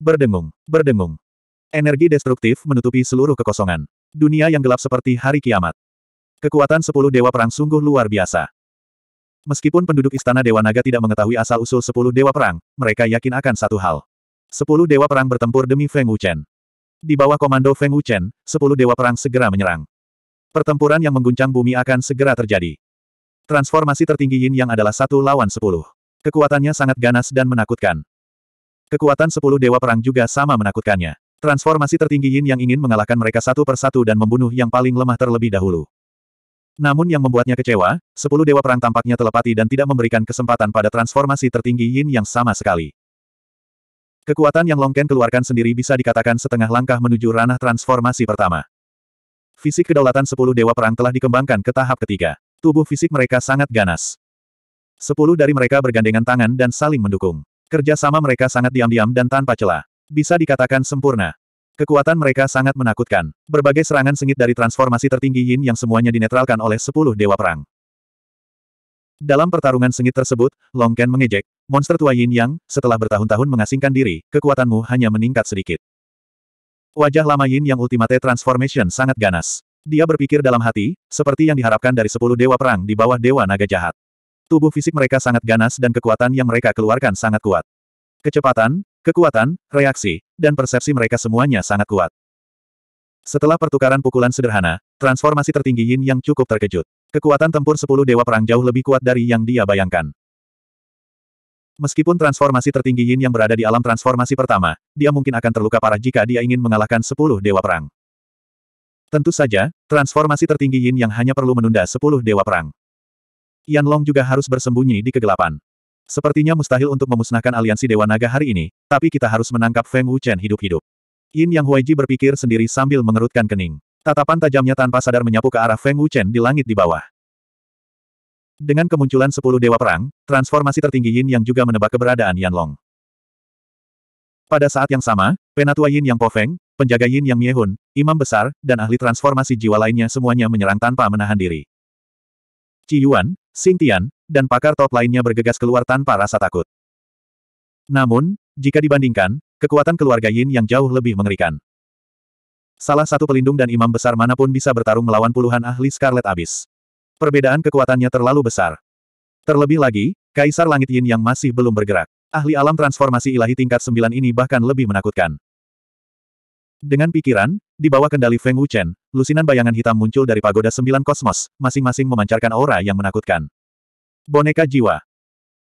Berdengung, berdengung. Energi destruktif menutupi seluruh kekosongan. Dunia yang gelap seperti hari kiamat. Kekuatan sepuluh dewa perang sungguh luar biasa. Meskipun penduduk istana Dewa Naga tidak mengetahui asal-usul sepuluh dewa perang, mereka yakin akan satu hal. Sepuluh dewa perang bertempur demi Feng Wuchen. Di bawah komando Feng Wuchen, sepuluh dewa perang segera menyerang. Pertempuran yang mengguncang bumi akan segera terjadi. Transformasi tertinggi Yin yang adalah satu lawan sepuluh. Kekuatannya sangat ganas dan menakutkan. Kekuatan sepuluh dewa perang juga sama menakutkannya. Transformasi tertinggi Yin yang ingin mengalahkan mereka satu persatu dan membunuh yang paling lemah terlebih dahulu. Namun yang membuatnya kecewa, sepuluh dewa perang tampaknya telepati dan tidak memberikan kesempatan pada transformasi tertinggi Yin yang sama sekali. Kekuatan yang Longken keluarkan sendiri bisa dikatakan setengah langkah menuju ranah transformasi pertama. Fisik kedaulatan sepuluh dewa perang telah dikembangkan ke tahap ketiga. Tubuh fisik mereka sangat ganas. Sepuluh dari mereka bergandengan tangan dan saling mendukung. Kerja sama mereka sangat diam-diam dan tanpa celah. Bisa dikatakan sempurna. Kekuatan mereka sangat menakutkan. Berbagai serangan sengit dari transformasi tertinggi Yin yang semuanya dinetralkan oleh sepuluh dewa perang. Dalam pertarungan sengit tersebut, Long Ken mengejek, monster tua Yin Yang, setelah bertahun-tahun mengasingkan diri, kekuatanmu hanya meningkat sedikit. Wajah lama Yin Yang Ultimate Transformation sangat ganas. Dia berpikir dalam hati, seperti yang diharapkan dari sepuluh dewa perang di bawah dewa naga jahat. Tubuh fisik mereka sangat ganas dan kekuatan yang mereka keluarkan sangat kuat. Kecepatan, kekuatan, reaksi, dan persepsi mereka semuanya sangat kuat. Setelah pertukaran pukulan sederhana, transformasi tertinggi Yin yang cukup terkejut. Kekuatan tempur 10 dewa perang jauh lebih kuat dari yang dia bayangkan. Meskipun transformasi tertinggi Yin yang berada di alam transformasi pertama, dia mungkin akan terluka parah jika dia ingin mengalahkan 10 dewa perang. Tentu saja, transformasi tertinggi Yin yang hanya perlu menunda 10 dewa perang. Yan Long juga harus bersembunyi di kegelapan. Sepertinya mustahil untuk memusnahkan aliansi Dewa Naga hari ini, tapi kita harus menangkap Feng Wuchen hidup-hidup. Yin Yang Huaiji berpikir sendiri sambil mengerutkan kening. Tatapan tajamnya tanpa sadar menyapu ke arah Feng Wuchen di langit di bawah. Dengan kemunculan sepuluh Dewa Perang, transformasi tertinggi Yin Yang juga menebak keberadaan Yan Long. Pada saat yang sama, penatua Yin Yang Po Feng, penjaga Yin Yang Miehun, imam besar, dan ahli transformasi jiwa lainnya semuanya menyerang tanpa menahan diri. Qi Yuan, Xing Tian, dan pakar top lainnya bergegas keluar tanpa rasa takut. Namun, jika dibandingkan, kekuatan keluarga Yin yang jauh lebih mengerikan. Salah satu pelindung dan imam besar manapun bisa bertarung melawan puluhan ahli Scarlet Abyss. Perbedaan kekuatannya terlalu besar. Terlebih lagi, Kaisar Langit Yin yang masih belum bergerak. Ahli alam transformasi ilahi tingkat 9 ini bahkan lebih menakutkan. Dengan pikiran, di bawah kendali Feng Wuchen, lusinan bayangan hitam muncul dari pagoda sembilan kosmos, masing-masing memancarkan aura yang menakutkan. Boneka jiwa.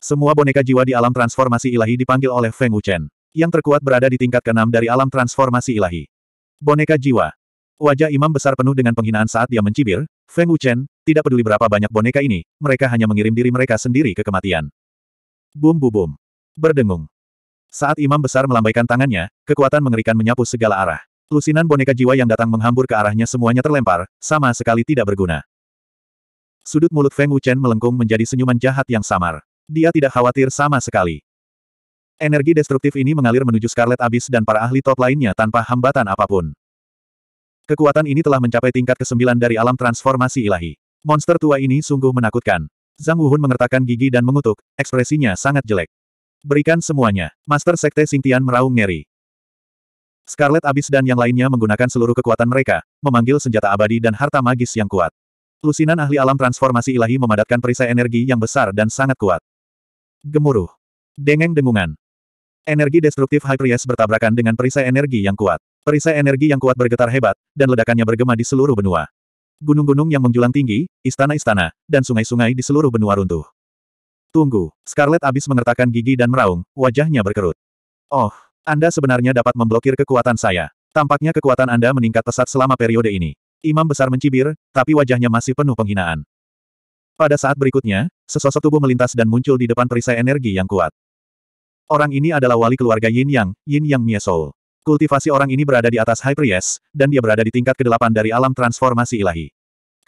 Semua boneka jiwa di alam transformasi ilahi dipanggil oleh Feng Wuchen. Yang terkuat berada di tingkat keenam dari alam transformasi ilahi. Boneka jiwa. Wajah imam besar penuh dengan penghinaan saat dia mencibir, Feng Wuchen, tidak peduli berapa banyak boneka ini, mereka hanya mengirim diri mereka sendiri ke kematian. Bum bum bum. Berdengung. Saat imam besar melambaikan tangannya, kekuatan mengerikan menyapu segala arah. Lusinan boneka jiwa yang datang menghambur ke arahnya semuanya terlempar, sama sekali tidak berguna. Sudut mulut Feng Wuchen melengkung menjadi senyuman jahat yang samar. Dia tidak khawatir sama sekali. Energi destruktif ini mengalir menuju Scarlet Abyss dan para ahli top lainnya tanpa hambatan apapun. Kekuatan ini telah mencapai tingkat ke-9 dari alam transformasi ilahi. Monster tua ini sungguh menakutkan. Zhang Wuhun mengertakkan gigi dan mengutuk, ekspresinya sangat jelek. Berikan semuanya. Master Sekte Sintian meraung ngeri. Scarlet Abyss dan yang lainnya menggunakan seluruh kekuatan mereka, memanggil senjata abadi dan harta magis yang kuat. Lusinan ahli alam transformasi ilahi memadatkan perisai energi yang besar dan sangat kuat. Gemuruh. Dengeng dengungan. Energi destruktif Hyperias bertabrakan dengan perisai energi yang kuat. Perisai energi yang kuat bergetar hebat, dan ledakannya bergema di seluruh benua. Gunung-gunung yang menjulang tinggi, istana-istana, dan sungai-sungai di seluruh benua runtuh. Tunggu, Scarlet Abyss mengertakkan gigi dan meraung, wajahnya berkerut. Oh, anda sebenarnya dapat memblokir kekuatan saya. Tampaknya kekuatan Anda meningkat pesat selama periode ini. Imam besar mencibir, tapi wajahnya masih penuh penghinaan. Pada saat berikutnya, sesosok tubuh melintas dan muncul di depan perisai energi yang kuat. Orang ini adalah wali keluarga Yin Yang, Yin Yang Mie Soul. Kultivasi orang ini berada di atas High Priest, dan dia berada di tingkat ke-8 dari alam transformasi ilahi.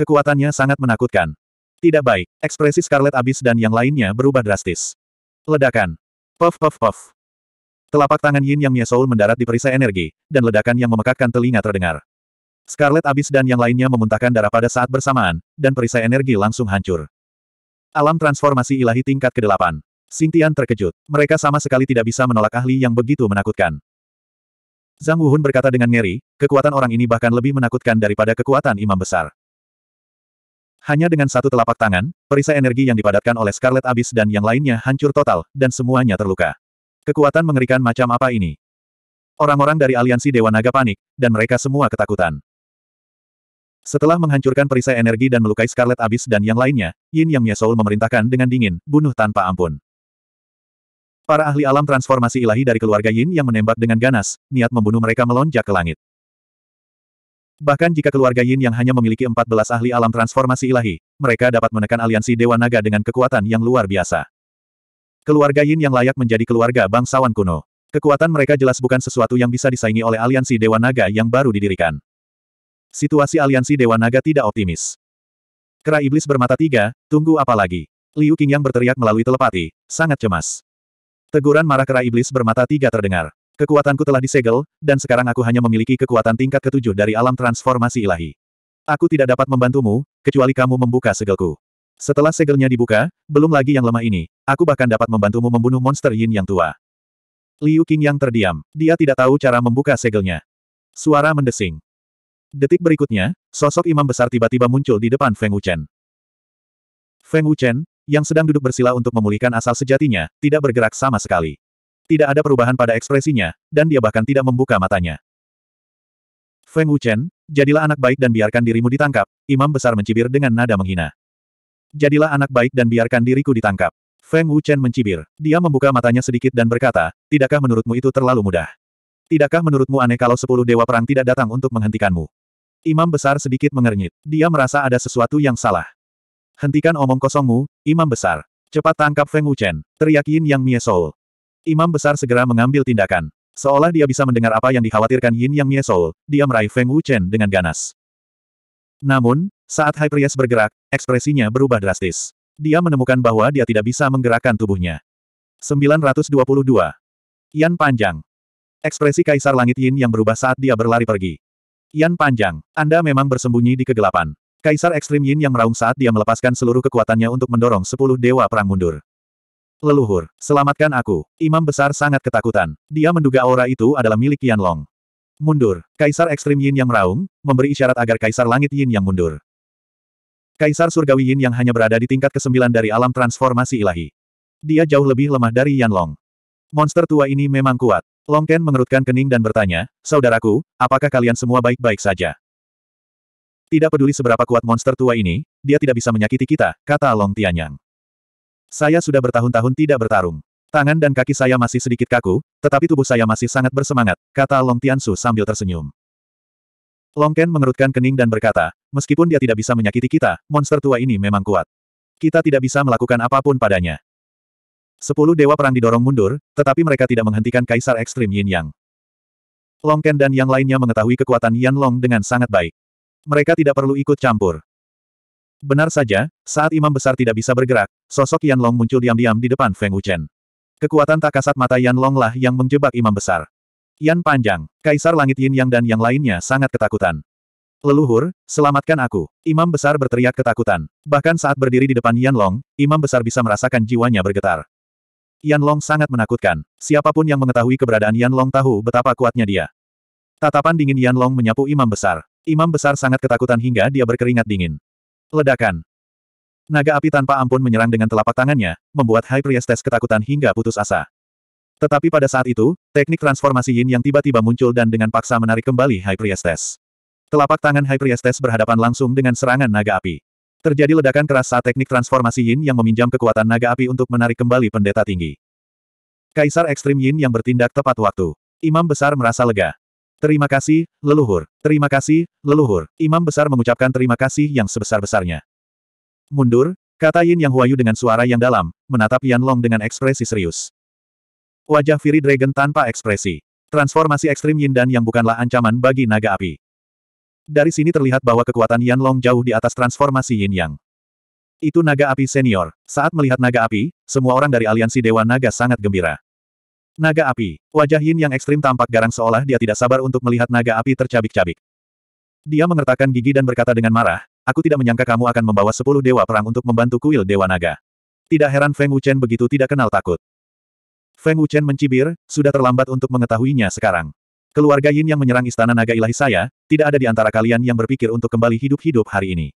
Kekuatannya sangat menakutkan. Tidak baik, ekspresi Scarlet Abyss dan yang lainnya berubah drastis. Ledakan. Puff puff puff. Telapak tangan Yin Yang Mie Soul mendarat di perisai energi, dan ledakan yang memekakkan telinga terdengar. Scarlet Abyss dan yang lainnya memuntahkan darah pada saat bersamaan, dan perisai energi langsung hancur. Alam transformasi ilahi tingkat ke-8. Sintian terkejut. Mereka sama sekali tidak bisa menolak ahli yang begitu menakutkan. Zhang Wuhun berkata dengan ngeri, kekuatan orang ini bahkan lebih menakutkan daripada kekuatan imam besar. Hanya dengan satu telapak tangan, perisai energi yang dipadatkan oleh Scarlet Abyss dan yang lainnya hancur total, dan semuanya terluka. Kekuatan mengerikan macam apa ini? Orang-orang dari aliansi Dewa Naga panik, dan mereka semua ketakutan. Setelah menghancurkan perisai energi dan melukai Scarlet Abyss dan yang lainnya, Yin Yang Mie memerintahkan dengan dingin, bunuh tanpa ampun. Para ahli alam transformasi ilahi dari keluarga Yin yang menembak dengan ganas, niat membunuh mereka melonjak ke langit. Bahkan jika keluarga Yin yang hanya memiliki 14 ahli alam transformasi ilahi, mereka dapat menekan aliansi Dewa Naga dengan kekuatan yang luar biasa. Keluarga Yin yang layak menjadi keluarga bangsawan kuno. Kekuatan mereka jelas bukan sesuatu yang bisa disaingi oleh aliansi Dewa Naga yang baru didirikan. Situasi aliansi Dewa Naga tidak optimis. Kera iblis bermata tiga, tunggu apa lagi? Liu yang berteriak melalui telepati, sangat cemas. Teguran marah kera iblis bermata tiga terdengar. Kekuatanku telah disegel, dan sekarang aku hanya memiliki kekuatan tingkat ketujuh dari alam transformasi ilahi. Aku tidak dapat membantumu, kecuali kamu membuka segelku. Setelah segelnya dibuka, belum lagi yang lemah ini, aku bahkan dapat membantumu membunuh monster Yin yang tua. Liu King yang terdiam, dia tidak tahu cara membuka segelnya. Suara mendesing. Detik berikutnya, sosok imam besar tiba-tiba muncul di depan Feng Wuchen. Feng Wuchen, yang sedang duduk bersila untuk memulihkan asal sejatinya, tidak bergerak sama sekali. Tidak ada perubahan pada ekspresinya, dan dia bahkan tidak membuka matanya. Feng Wuchen, jadilah anak baik dan biarkan dirimu ditangkap, imam besar mencibir dengan nada menghina. Jadilah anak baik dan biarkan diriku ditangkap. Feng Wuchen mencibir. Dia membuka matanya sedikit dan berkata, tidakkah menurutmu itu terlalu mudah? Tidakkah menurutmu aneh kalau sepuluh dewa perang tidak datang untuk menghentikanmu? Imam besar sedikit mengernyit. Dia merasa ada sesuatu yang salah. Hentikan omong kosongmu, Imam besar. Cepat tangkap Feng Wuchen, teriak Yin Yang Mie Soul. Imam besar segera mengambil tindakan. Seolah dia bisa mendengar apa yang dikhawatirkan Yin Yang Mie Soul, dia meraih Feng Wuchen dengan ganas. Namun, saat Priest bergerak, ekspresinya berubah drastis. Dia menemukan bahwa dia tidak bisa menggerakkan tubuhnya. 922. Yan panjang. Ekspresi Kaisar Langit Yin yang berubah saat dia berlari pergi. Yan panjang, Anda memang bersembunyi di kegelapan. Kaisar Ekstrim Yin yang meraung saat dia melepaskan seluruh kekuatannya untuk mendorong sepuluh dewa perang mundur. Leluhur, selamatkan aku. Imam besar sangat ketakutan. Dia menduga aura itu adalah milik Yan Long. Mundur, Kaisar Ekstrim Yin yang meraung, memberi isyarat agar Kaisar Langit Yin yang mundur. Kaisar Surgawi Yin yang hanya berada di tingkat kesembilan dari alam transformasi ilahi. Dia jauh lebih lemah dari Yan Long. Monster tua ini memang kuat. Long Ken mengerutkan kening dan bertanya, Saudaraku, apakah kalian semua baik-baik saja? Tidak peduli seberapa kuat monster tua ini, dia tidak bisa menyakiti kita, kata Long Tianyang. Saya sudah bertahun-tahun tidak bertarung. Tangan dan kaki saya masih sedikit kaku, tetapi tubuh saya masih sangat bersemangat, kata Long Tiansu sambil tersenyum. Longken mengerutkan kening dan berkata, meskipun dia tidak bisa menyakiti kita, monster tua ini memang kuat. Kita tidak bisa melakukan apapun padanya. Sepuluh dewa perang didorong mundur, tetapi mereka tidak menghentikan kaisar ekstrim Yin Yang. Longken dan yang lainnya mengetahui kekuatan Yan Long dengan sangat baik. Mereka tidak perlu ikut campur. Benar saja, saat Imam Besar tidak bisa bergerak, sosok Yan Long muncul diam-diam di depan Feng Wuchen. Kekuatan tak kasat mata Yan Long lah yang menjebak Imam Besar. Yan panjang, Kaisar Langit Yin Yang dan yang lainnya sangat ketakutan. Leluhur, selamatkan aku. Imam Besar berteriak ketakutan. Bahkan saat berdiri di depan Yan Long, Imam Besar bisa merasakan jiwanya bergetar. Yan Long sangat menakutkan. Siapapun yang mengetahui keberadaan Yan Long tahu betapa kuatnya dia. Tatapan dingin Yan Long menyapu Imam Besar. Imam Besar sangat ketakutan hingga dia berkeringat dingin. Ledakan. Naga api tanpa ampun menyerang dengan telapak tangannya, membuat High Priestess ketakutan hingga putus asa. Tetapi pada saat itu, teknik transformasi Yin yang tiba-tiba muncul dan dengan paksa menarik kembali High Priestess. Telapak tangan High Priestess berhadapan langsung dengan serangan naga api. Terjadi ledakan keras saat teknik transformasi Yin yang meminjam kekuatan naga api untuk menarik kembali pendeta tinggi. Kaisar Ekstrim Yin yang bertindak tepat waktu. Imam Besar merasa lega. Terima kasih, leluhur. Terima kasih, leluhur. Imam Besar mengucapkan terima kasih yang sebesar-besarnya. Mundur, kata Yin Yang Huayu dengan suara yang dalam, menatap Yan Long dengan ekspresi serius. Wajah Fury Dragon tanpa ekspresi. Transformasi ekstrim Yin Dan yang bukanlah ancaman bagi naga api. Dari sini terlihat bahwa kekuatan Yan Long jauh di atas transformasi Yin Yang. Itu naga api senior. Saat melihat naga api, semua orang dari aliansi Dewa Naga sangat gembira. Naga api. Wajah Yin yang ekstrim tampak garang seolah dia tidak sabar untuk melihat naga api tercabik-cabik. Dia mengertakkan gigi dan berkata dengan marah, aku tidak menyangka kamu akan membawa sepuluh dewa perang untuk membantu kuil Dewa Naga. Tidak heran Feng Wuchen begitu tidak kenal takut. Feng Wuchen mencibir, sudah terlambat untuk mengetahuinya sekarang. Keluarga Yin yang menyerang istana naga ilahi saya, tidak ada di antara kalian yang berpikir untuk kembali hidup-hidup hari ini.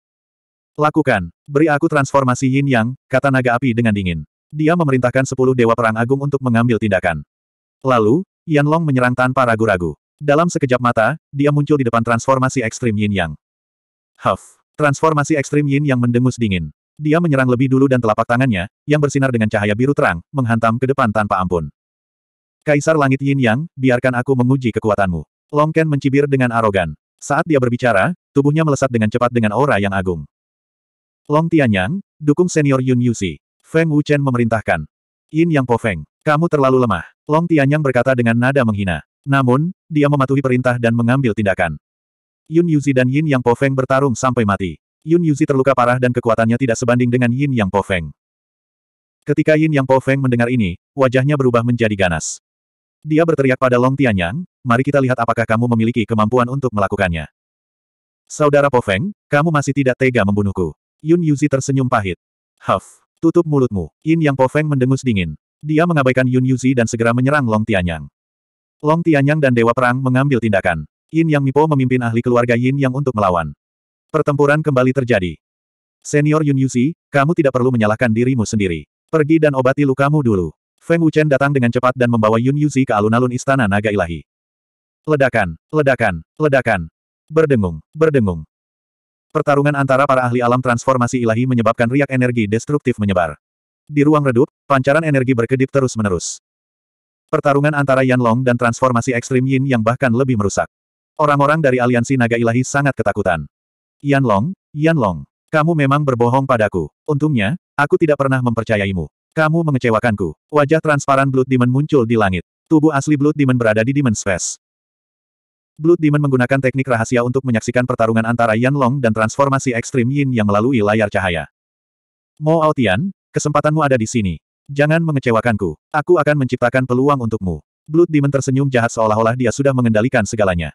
Lakukan, beri aku transformasi Yin Yang, kata naga api dengan dingin. Dia memerintahkan sepuluh dewa perang agung untuk mengambil tindakan. Lalu, Yan Long menyerang tanpa ragu-ragu. Dalam sekejap mata, dia muncul di depan transformasi ekstrim Yin Yang. Huff, transformasi ekstrim Yin Yang mendengus dingin. Dia menyerang lebih dulu dan telapak tangannya, yang bersinar dengan cahaya biru terang, menghantam ke depan tanpa ampun. Kaisar Langit Yin Yang, biarkan aku menguji kekuatanmu. Long Ken mencibir dengan arogan. Saat dia berbicara, tubuhnya melesat dengan cepat dengan aura yang agung. Long Tianyang, dukung senior Yun Yuxi. Feng Wuchen memerintahkan. Yin Yang Po Feng, kamu terlalu lemah. Long Tianyang berkata dengan nada menghina. Namun, dia mematuhi perintah dan mengambil tindakan. Yun Yuzi dan Yin Yang Po Feng bertarung sampai mati. Yun Yuzi terluka parah dan kekuatannya tidak sebanding dengan Yin Yang Po Feng. Ketika Yin Yang Po Feng mendengar ini, wajahnya berubah menjadi ganas. Dia berteriak pada Long Tianyang, mari kita lihat apakah kamu memiliki kemampuan untuk melakukannya. Saudara Po Feng, kamu masih tidak tega membunuhku. Yun Yuzi tersenyum pahit. Huff, tutup mulutmu. Yin Yang Po Feng mendengus dingin. Dia mengabaikan Yun Yuzi dan segera menyerang Long Tianyang. Long Tianyang dan Dewa Perang mengambil tindakan. Yin Yang Mipo memimpin ahli keluarga Yin Yang untuk melawan. Pertempuran kembali terjadi. Senior Yun Yusi, kamu tidak perlu menyalahkan dirimu sendiri. Pergi dan obati lukamu dulu. Feng Wuchen datang dengan cepat dan membawa Yun Yusi ke alun-alun istana naga ilahi. Ledakan, ledakan, ledakan. Berdengung, berdengung. Pertarungan antara para ahli alam transformasi ilahi menyebabkan riak energi destruktif menyebar. Di ruang redup, pancaran energi berkedip terus-menerus. Pertarungan antara Yan Long dan transformasi ekstrim Yin yang bahkan lebih merusak. Orang-orang dari aliansi naga ilahi sangat ketakutan. Yan Long, Yan Long, kamu memang berbohong padaku. Untungnya, aku tidak pernah mempercayaimu. Kamu mengecewakanku. Wajah transparan Blood Demon muncul di langit. Tubuh asli Blood Demon berada di Demon Space. Blood Demon menggunakan teknik rahasia untuk menyaksikan pertarungan antara Yan Long dan transformasi ekstrim Yin yang melalui layar cahaya. Mo Aotian, kesempatanmu ada di sini. Jangan mengecewakanku. Aku akan menciptakan peluang untukmu. Blood Demon tersenyum jahat seolah-olah dia sudah mengendalikan segalanya.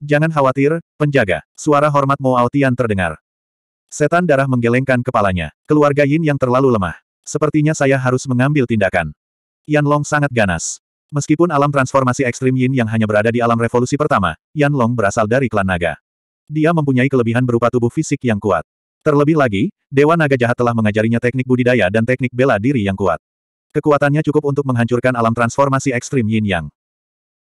Jangan khawatir, penjaga. Suara hormat Mo Aotian terdengar. Setan darah menggelengkan kepalanya. Keluarga Yin yang terlalu lemah. Sepertinya saya harus mengambil tindakan. Yan Long sangat ganas. Meskipun alam transformasi ekstrim Yin yang hanya berada di alam revolusi pertama, Yan Long berasal dari klan naga. Dia mempunyai kelebihan berupa tubuh fisik yang kuat. Terlebih lagi, Dewa Naga Jahat telah mengajarinya teknik budidaya dan teknik bela diri yang kuat. Kekuatannya cukup untuk menghancurkan alam transformasi ekstrim Yin Yang.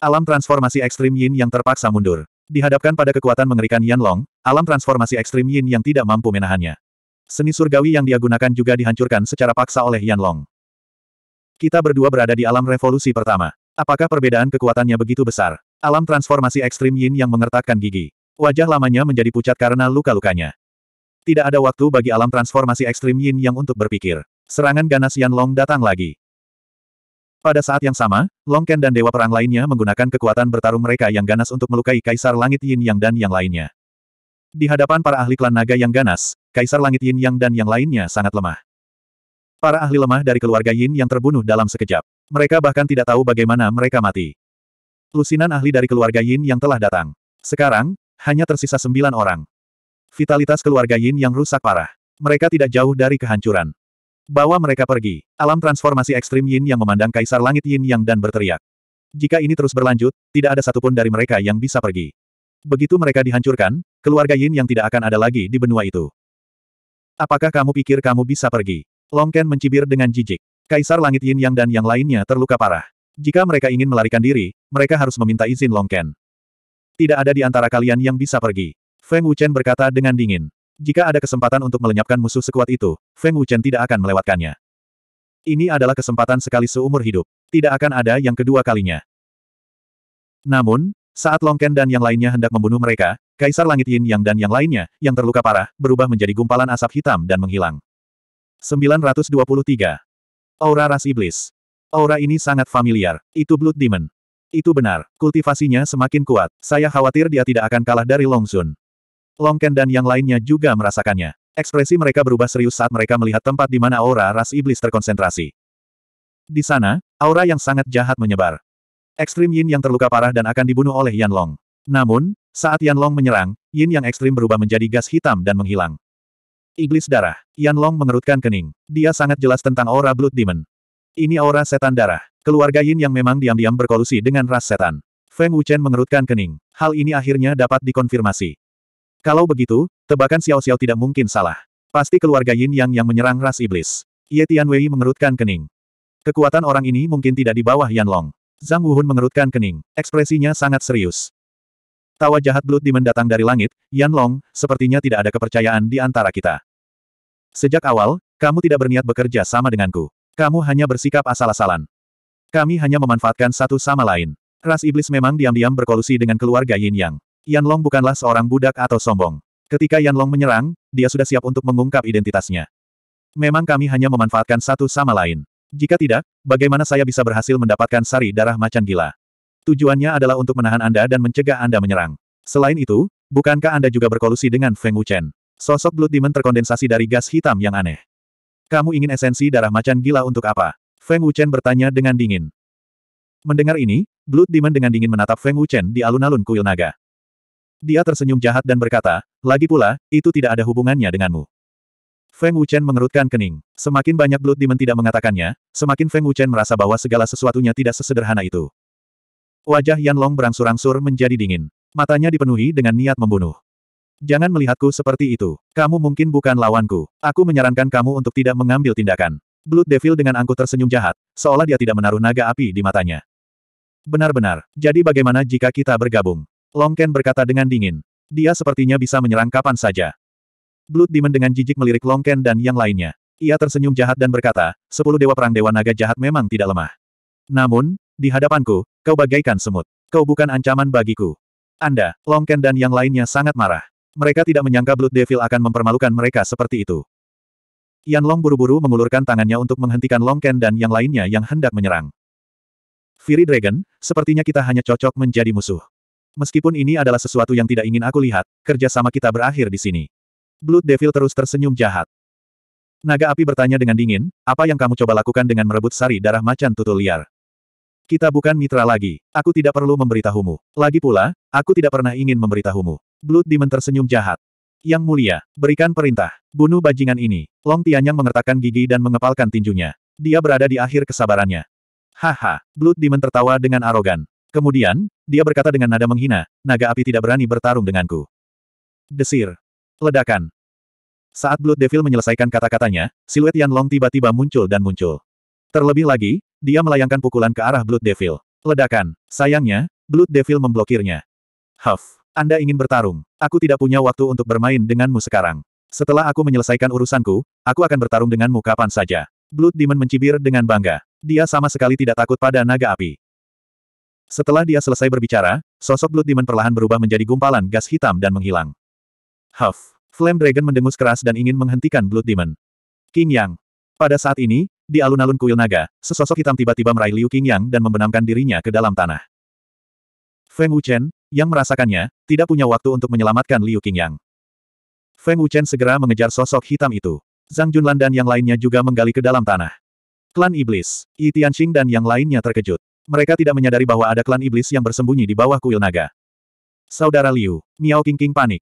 Alam transformasi ekstrim Yin Yang terpaksa mundur. Dihadapkan pada kekuatan mengerikan Yan Long, alam transformasi ekstrim Yin yang tidak mampu menahannya. Seni surgawi yang dia gunakan juga dihancurkan secara paksa oleh Yan Long. Kita berdua berada di alam revolusi pertama. Apakah perbedaan kekuatannya begitu besar? Alam transformasi ekstrim Yin yang mengertakkan gigi. Wajah lamanya menjadi pucat karena luka-lukanya. Tidak ada waktu bagi alam transformasi ekstrim Yin yang untuk berpikir. Serangan ganas Yan Long datang lagi. Pada saat yang sama, Long Ken dan dewa perang lainnya menggunakan kekuatan bertarung mereka yang ganas untuk melukai Kaisar Langit Yin Yang dan yang lainnya. Di hadapan para ahli klan naga yang ganas, Kaisar Langit Yin Yang dan yang lainnya sangat lemah. Para ahli lemah dari keluarga Yin yang terbunuh dalam sekejap. Mereka bahkan tidak tahu bagaimana mereka mati. Lusinan ahli dari keluarga Yin yang telah datang. Sekarang, hanya tersisa sembilan orang. Vitalitas keluarga Yin yang rusak parah. Mereka tidak jauh dari kehancuran. Bawa mereka pergi. Alam transformasi ekstrim Yin yang memandang Kaisar Langit Yin yang dan berteriak. Jika ini terus berlanjut, tidak ada satupun dari mereka yang bisa pergi. Begitu mereka dihancurkan, keluarga Yin yang tidak akan ada lagi di benua itu. Apakah kamu pikir kamu bisa pergi? Longken mencibir dengan jijik. Kaisar Langit Yin Yang dan yang lainnya terluka parah. Jika mereka ingin melarikan diri, mereka harus meminta izin Longken. Tidak ada di antara kalian yang bisa pergi. Feng Wuchen berkata dengan dingin. Jika ada kesempatan untuk melenyapkan musuh sekuat itu, Feng Wuchen tidak akan melewatkannya. Ini adalah kesempatan sekali seumur hidup. Tidak akan ada yang kedua kalinya. Namun, saat Long Ken dan yang lainnya hendak membunuh mereka, Kaisar Langit Yin Yang dan yang lainnya, yang terluka parah, berubah menjadi gumpalan asap hitam dan menghilang. 923. Aura Ras Iblis. Aura ini sangat familiar. Itu Blood Demon. Itu benar, kultivasinya semakin kuat. Saya khawatir dia tidak akan kalah dari Long Sun. Longken dan yang lainnya juga merasakannya. Ekspresi mereka berubah serius saat mereka melihat tempat di mana aura ras iblis terkonsentrasi. Di sana, aura yang sangat jahat menyebar. Ekstrim Yin yang terluka parah dan akan dibunuh oleh Yan Long. Namun, saat Yan Long menyerang, Yin yang ekstrim berubah menjadi gas hitam dan menghilang. Iblis darah. Yan Long mengerutkan kening. Dia sangat jelas tentang aura Blood Demon. Ini aura setan darah. Keluarga Yin yang memang diam-diam berkolusi dengan ras setan. Feng Wuchen mengerutkan kening. Hal ini akhirnya dapat dikonfirmasi. Kalau begitu, tebakan Xiao Xiao tidak mungkin salah. Pasti keluarga Yin Yang yang menyerang ras iblis. Ye Tianwei mengerutkan kening. Kekuatan orang ini mungkin tidak di bawah Yan Long. Zhang Wuhun mengerutkan kening. Ekspresinya sangat serius. Tawa jahat Blood Demon datang dari langit, Yan Long, sepertinya tidak ada kepercayaan di antara kita. Sejak awal, kamu tidak berniat bekerja sama denganku. Kamu hanya bersikap asal-asalan. Kami hanya memanfaatkan satu sama lain. Ras iblis memang diam-diam berkolusi dengan keluarga Yin Yang. Yan Long bukanlah seorang budak atau sombong. Ketika Yan Long menyerang, dia sudah siap untuk mengungkap identitasnya. Memang kami hanya memanfaatkan satu sama lain. Jika tidak, bagaimana saya bisa berhasil mendapatkan sari darah macan gila? Tujuannya adalah untuk menahan Anda dan mencegah Anda menyerang. Selain itu, bukankah Anda juga berkolusi dengan Feng Wuchen? Sosok Blood Demon terkondensasi dari gas hitam yang aneh. Kamu ingin esensi darah macan gila untuk apa? Feng Wuchen bertanya dengan dingin. Mendengar ini, Blood Demon dengan dingin menatap Feng Wuchen di alun-alun kuil naga. Dia tersenyum jahat dan berkata, lagi pula, itu tidak ada hubungannya denganmu. Feng Wuchen mengerutkan kening. Semakin banyak Blood Demon tidak mengatakannya, semakin Feng Wuchen merasa bahwa segala sesuatunya tidak sesederhana itu. Wajah Yan Long berangsur-angsur menjadi dingin. Matanya dipenuhi dengan niat membunuh. Jangan melihatku seperti itu. Kamu mungkin bukan lawanku. Aku menyarankan kamu untuk tidak mengambil tindakan. Blood Devil dengan angkuh tersenyum jahat, seolah dia tidak menaruh naga api di matanya. Benar-benar. Jadi bagaimana jika kita bergabung? Longken berkata dengan dingin. Dia sepertinya bisa menyerang kapan saja. Blood Demon dengan jijik melirik Longken dan yang lainnya. Ia tersenyum jahat dan berkata, sepuluh dewa perang dewa naga jahat memang tidak lemah. Namun, di hadapanku, kau bagaikan semut. Kau bukan ancaman bagiku. Anda, Longken dan yang lainnya sangat marah. Mereka tidak menyangka Blood Devil akan mempermalukan mereka seperti itu. Yan Long buru-buru mengulurkan tangannya untuk menghentikan Longken dan yang lainnya yang hendak menyerang. Fury Dragon, sepertinya kita hanya cocok menjadi musuh meskipun ini adalah sesuatu yang tidak ingin aku lihat, kerjasama kita berakhir di sini. Blood Devil terus tersenyum jahat. Naga api bertanya dengan dingin, apa yang kamu coba lakukan dengan merebut sari darah macan tutul liar? Kita bukan mitra lagi. Aku tidak perlu memberitahumu. Lagi pula, aku tidak pernah ingin memberitahumu. Blood Demon tersenyum jahat. Yang mulia, berikan perintah. Bunuh bajingan ini. Long Tianyang mengertakkan gigi dan mengepalkan tinjunya. Dia berada di akhir kesabarannya. Haha, Blood Demon tertawa dengan arogan. Kemudian, dia berkata dengan nada menghina, naga api tidak berani bertarung denganku. Desir. Ledakan. Saat Blood Devil menyelesaikan kata-katanya, siluet Yan Long tiba-tiba muncul dan muncul. Terlebih lagi, dia melayangkan pukulan ke arah Blood Devil. Ledakan. Sayangnya, Blood Devil memblokirnya. Huff. Anda ingin bertarung. Aku tidak punya waktu untuk bermain denganmu sekarang. Setelah aku menyelesaikan urusanku, aku akan bertarung denganmu kapan saja. Blood Demon mencibir dengan bangga. Dia sama sekali tidak takut pada naga api. Setelah dia selesai berbicara, sosok Blood Demon perlahan berubah menjadi gumpalan gas hitam dan menghilang. Huff! Flame Dragon mendengus keras dan ingin menghentikan Blood Demon. King Yang. Pada saat ini, di alun-alun kuil naga, sesosok hitam tiba-tiba meraih Liu King Yang dan membenamkan dirinya ke dalam tanah. Feng Wuchen, yang merasakannya, tidak punya waktu untuk menyelamatkan Liu King Yang. Feng Wuchen segera mengejar sosok hitam itu. Zhang Junlan dan yang lainnya juga menggali ke dalam tanah. Klan Iblis, Yi Tianxing dan yang lainnya terkejut. Mereka tidak menyadari bahwa ada klan iblis yang bersembunyi di bawah kuil naga. Saudara Liu, Miao King King panik.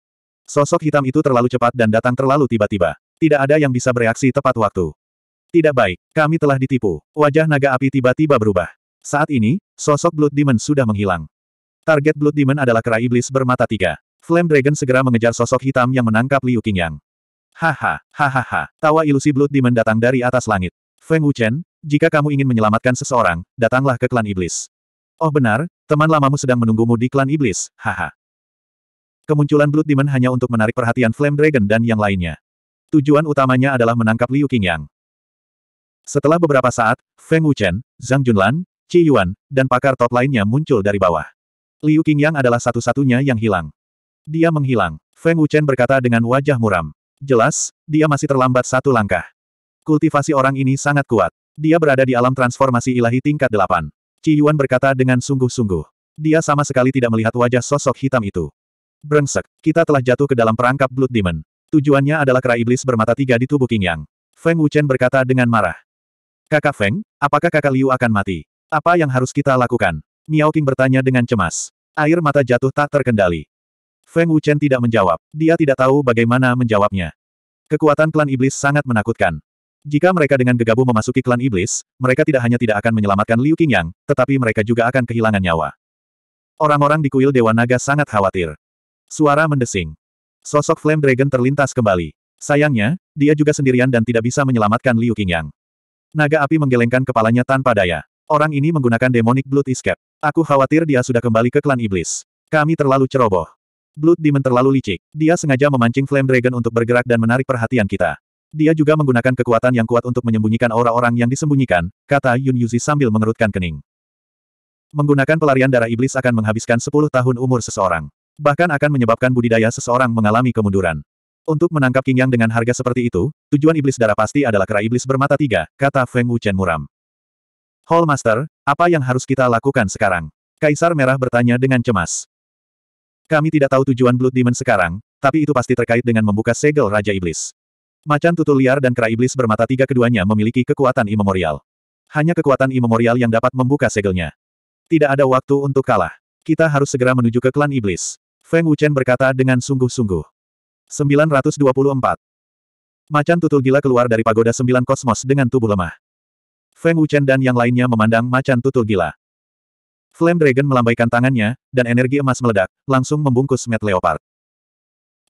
Sosok hitam itu terlalu cepat dan datang terlalu tiba-tiba. Tidak ada yang bisa bereaksi tepat waktu. Tidak baik, kami telah ditipu. Wajah naga api tiba-tiba berubah. Saat ini, sosok Blood Demon sudah menghilang. Target Blood Demon adalah kera iblis bermata tiga. Flame Dragon segera mengejar sosok hitam yang menangkap Liu Qingyang. Haha, hahaha, tawa ilusi Blood Demon datang dari atas langit. Feng Wuchen, jika kamu ingin menyelamatkan seseorang, datanglah ke klan iblis. Oh benar, teman lamamu sedang menunggumu di klan iblis, haha. Kemunculan Blood Demon hanya untuk menarik perhatian Flame Dragon dan yang lainnya. Tujuan utamanya adalah menangkap Liu Qingyang. Setelah beberapa saat, Feng Wuchen, Zhang Junlan, Qi Yuan, dan pakar top lainnya muncul dari bawah. Liu Qingyang adalah satu-satunya yang hilang. Dia menghilang. Feng Wuchen berkata dengan wajah muram. Jelas, dia masih terlambat satu langkah. Kultivasi orang ini sangat kuat. Dia berada di alam transformasi ilahi tingkat delapan. Ci Yuan berkata dengan sungguh-sungguh. Dia sama sekali tidak melihat wajah sosok hitam itu. Brengsek, kita telah jatuh ke dalam perangkap Blood Demon. Tujuannya adalah kera iblis bermata tiga di tubuh King Yang. Feng Wuchen berkata dengan marah. Kakak Feng, apakah kakak Liu akan mati? Apa yang harus kita lakukan? Miao King bertanya dengan cemas. Air mata jatuh tak terkendali. Feng Wuchen tidak menjawab. Dia tidak tahu bagaimana menjawabnya. Kekuatan klan iblis sangat menakutkan. Jika mereka dengan gegabah memasuki klan iblis, mereka tidak hanya tidak akan menyelamatkan Liu Qingyang, tetapi mereka juga akan kehilangan nyawa. Orang-orang di kuil Dewa Naga sangat khawatir. Suara mendesing. Sosok Flame Dragon terlintas kembali. Sayangnya, dia juga sendirian dan tidak bisa menyelamatkan Liu Qingyang. Naga api menggelengkan kepalanya tanpa daya. Orang ini menggunakan demonic blood escape. Aku khawatir dia sudah kembali ke klan iblis. Kami terlalu ceroboh. Blood Demon terlalu licik. Dia sengaja memancing Flame Dragon untuk bergerak dan menarik perhatian kita. Dia juga menggunakan kekuatan yang kuat untuk menyembunyikan aura orang yang disembunyikan, kata Yun Yuzi sambil mengerutkan kening. Menggunakan pelarian darah iblis akan menghabiskan 10 tahun umur seseorang. Bahkan akan menyebabkan budidaya seseorang mengalami kemunduran. Untuk menangkap King Yang dengan harga seperti itu, tujuan iblis darah pasti adalah kera iblis bermata tiga, kata Feng Wuchen muram. Hall Master, apa yang harus kita lakukan sekarang? Kaisar Merah bertanya dengan cemas. Kami tidak tahu tujuan Blood Demon sekarang, tapi itu pasti terkait dengan membuka segel Raja Iblis. Macan tutul liar dan kera iblis bermata tiga keduanya memiliki kekuatan imemorial. Hanya kekuatan imemorial yang dapat membuka segelnya. Tidak ada waktu untuk kalah. Kita harus segera menuju ke klan iblis. Feng Wuchen berkata dengan sungguh-sungguh. 924. Macan tutul gila keluar dari pagoda sembilan kosmos dengan tubuh lemah. Feng Wuchen dan yang lainnya memandang macan tutul gila. Flame Dragon melambaikan tangannya, dan energi emas meledak, langsung membungkus Matt Leopard.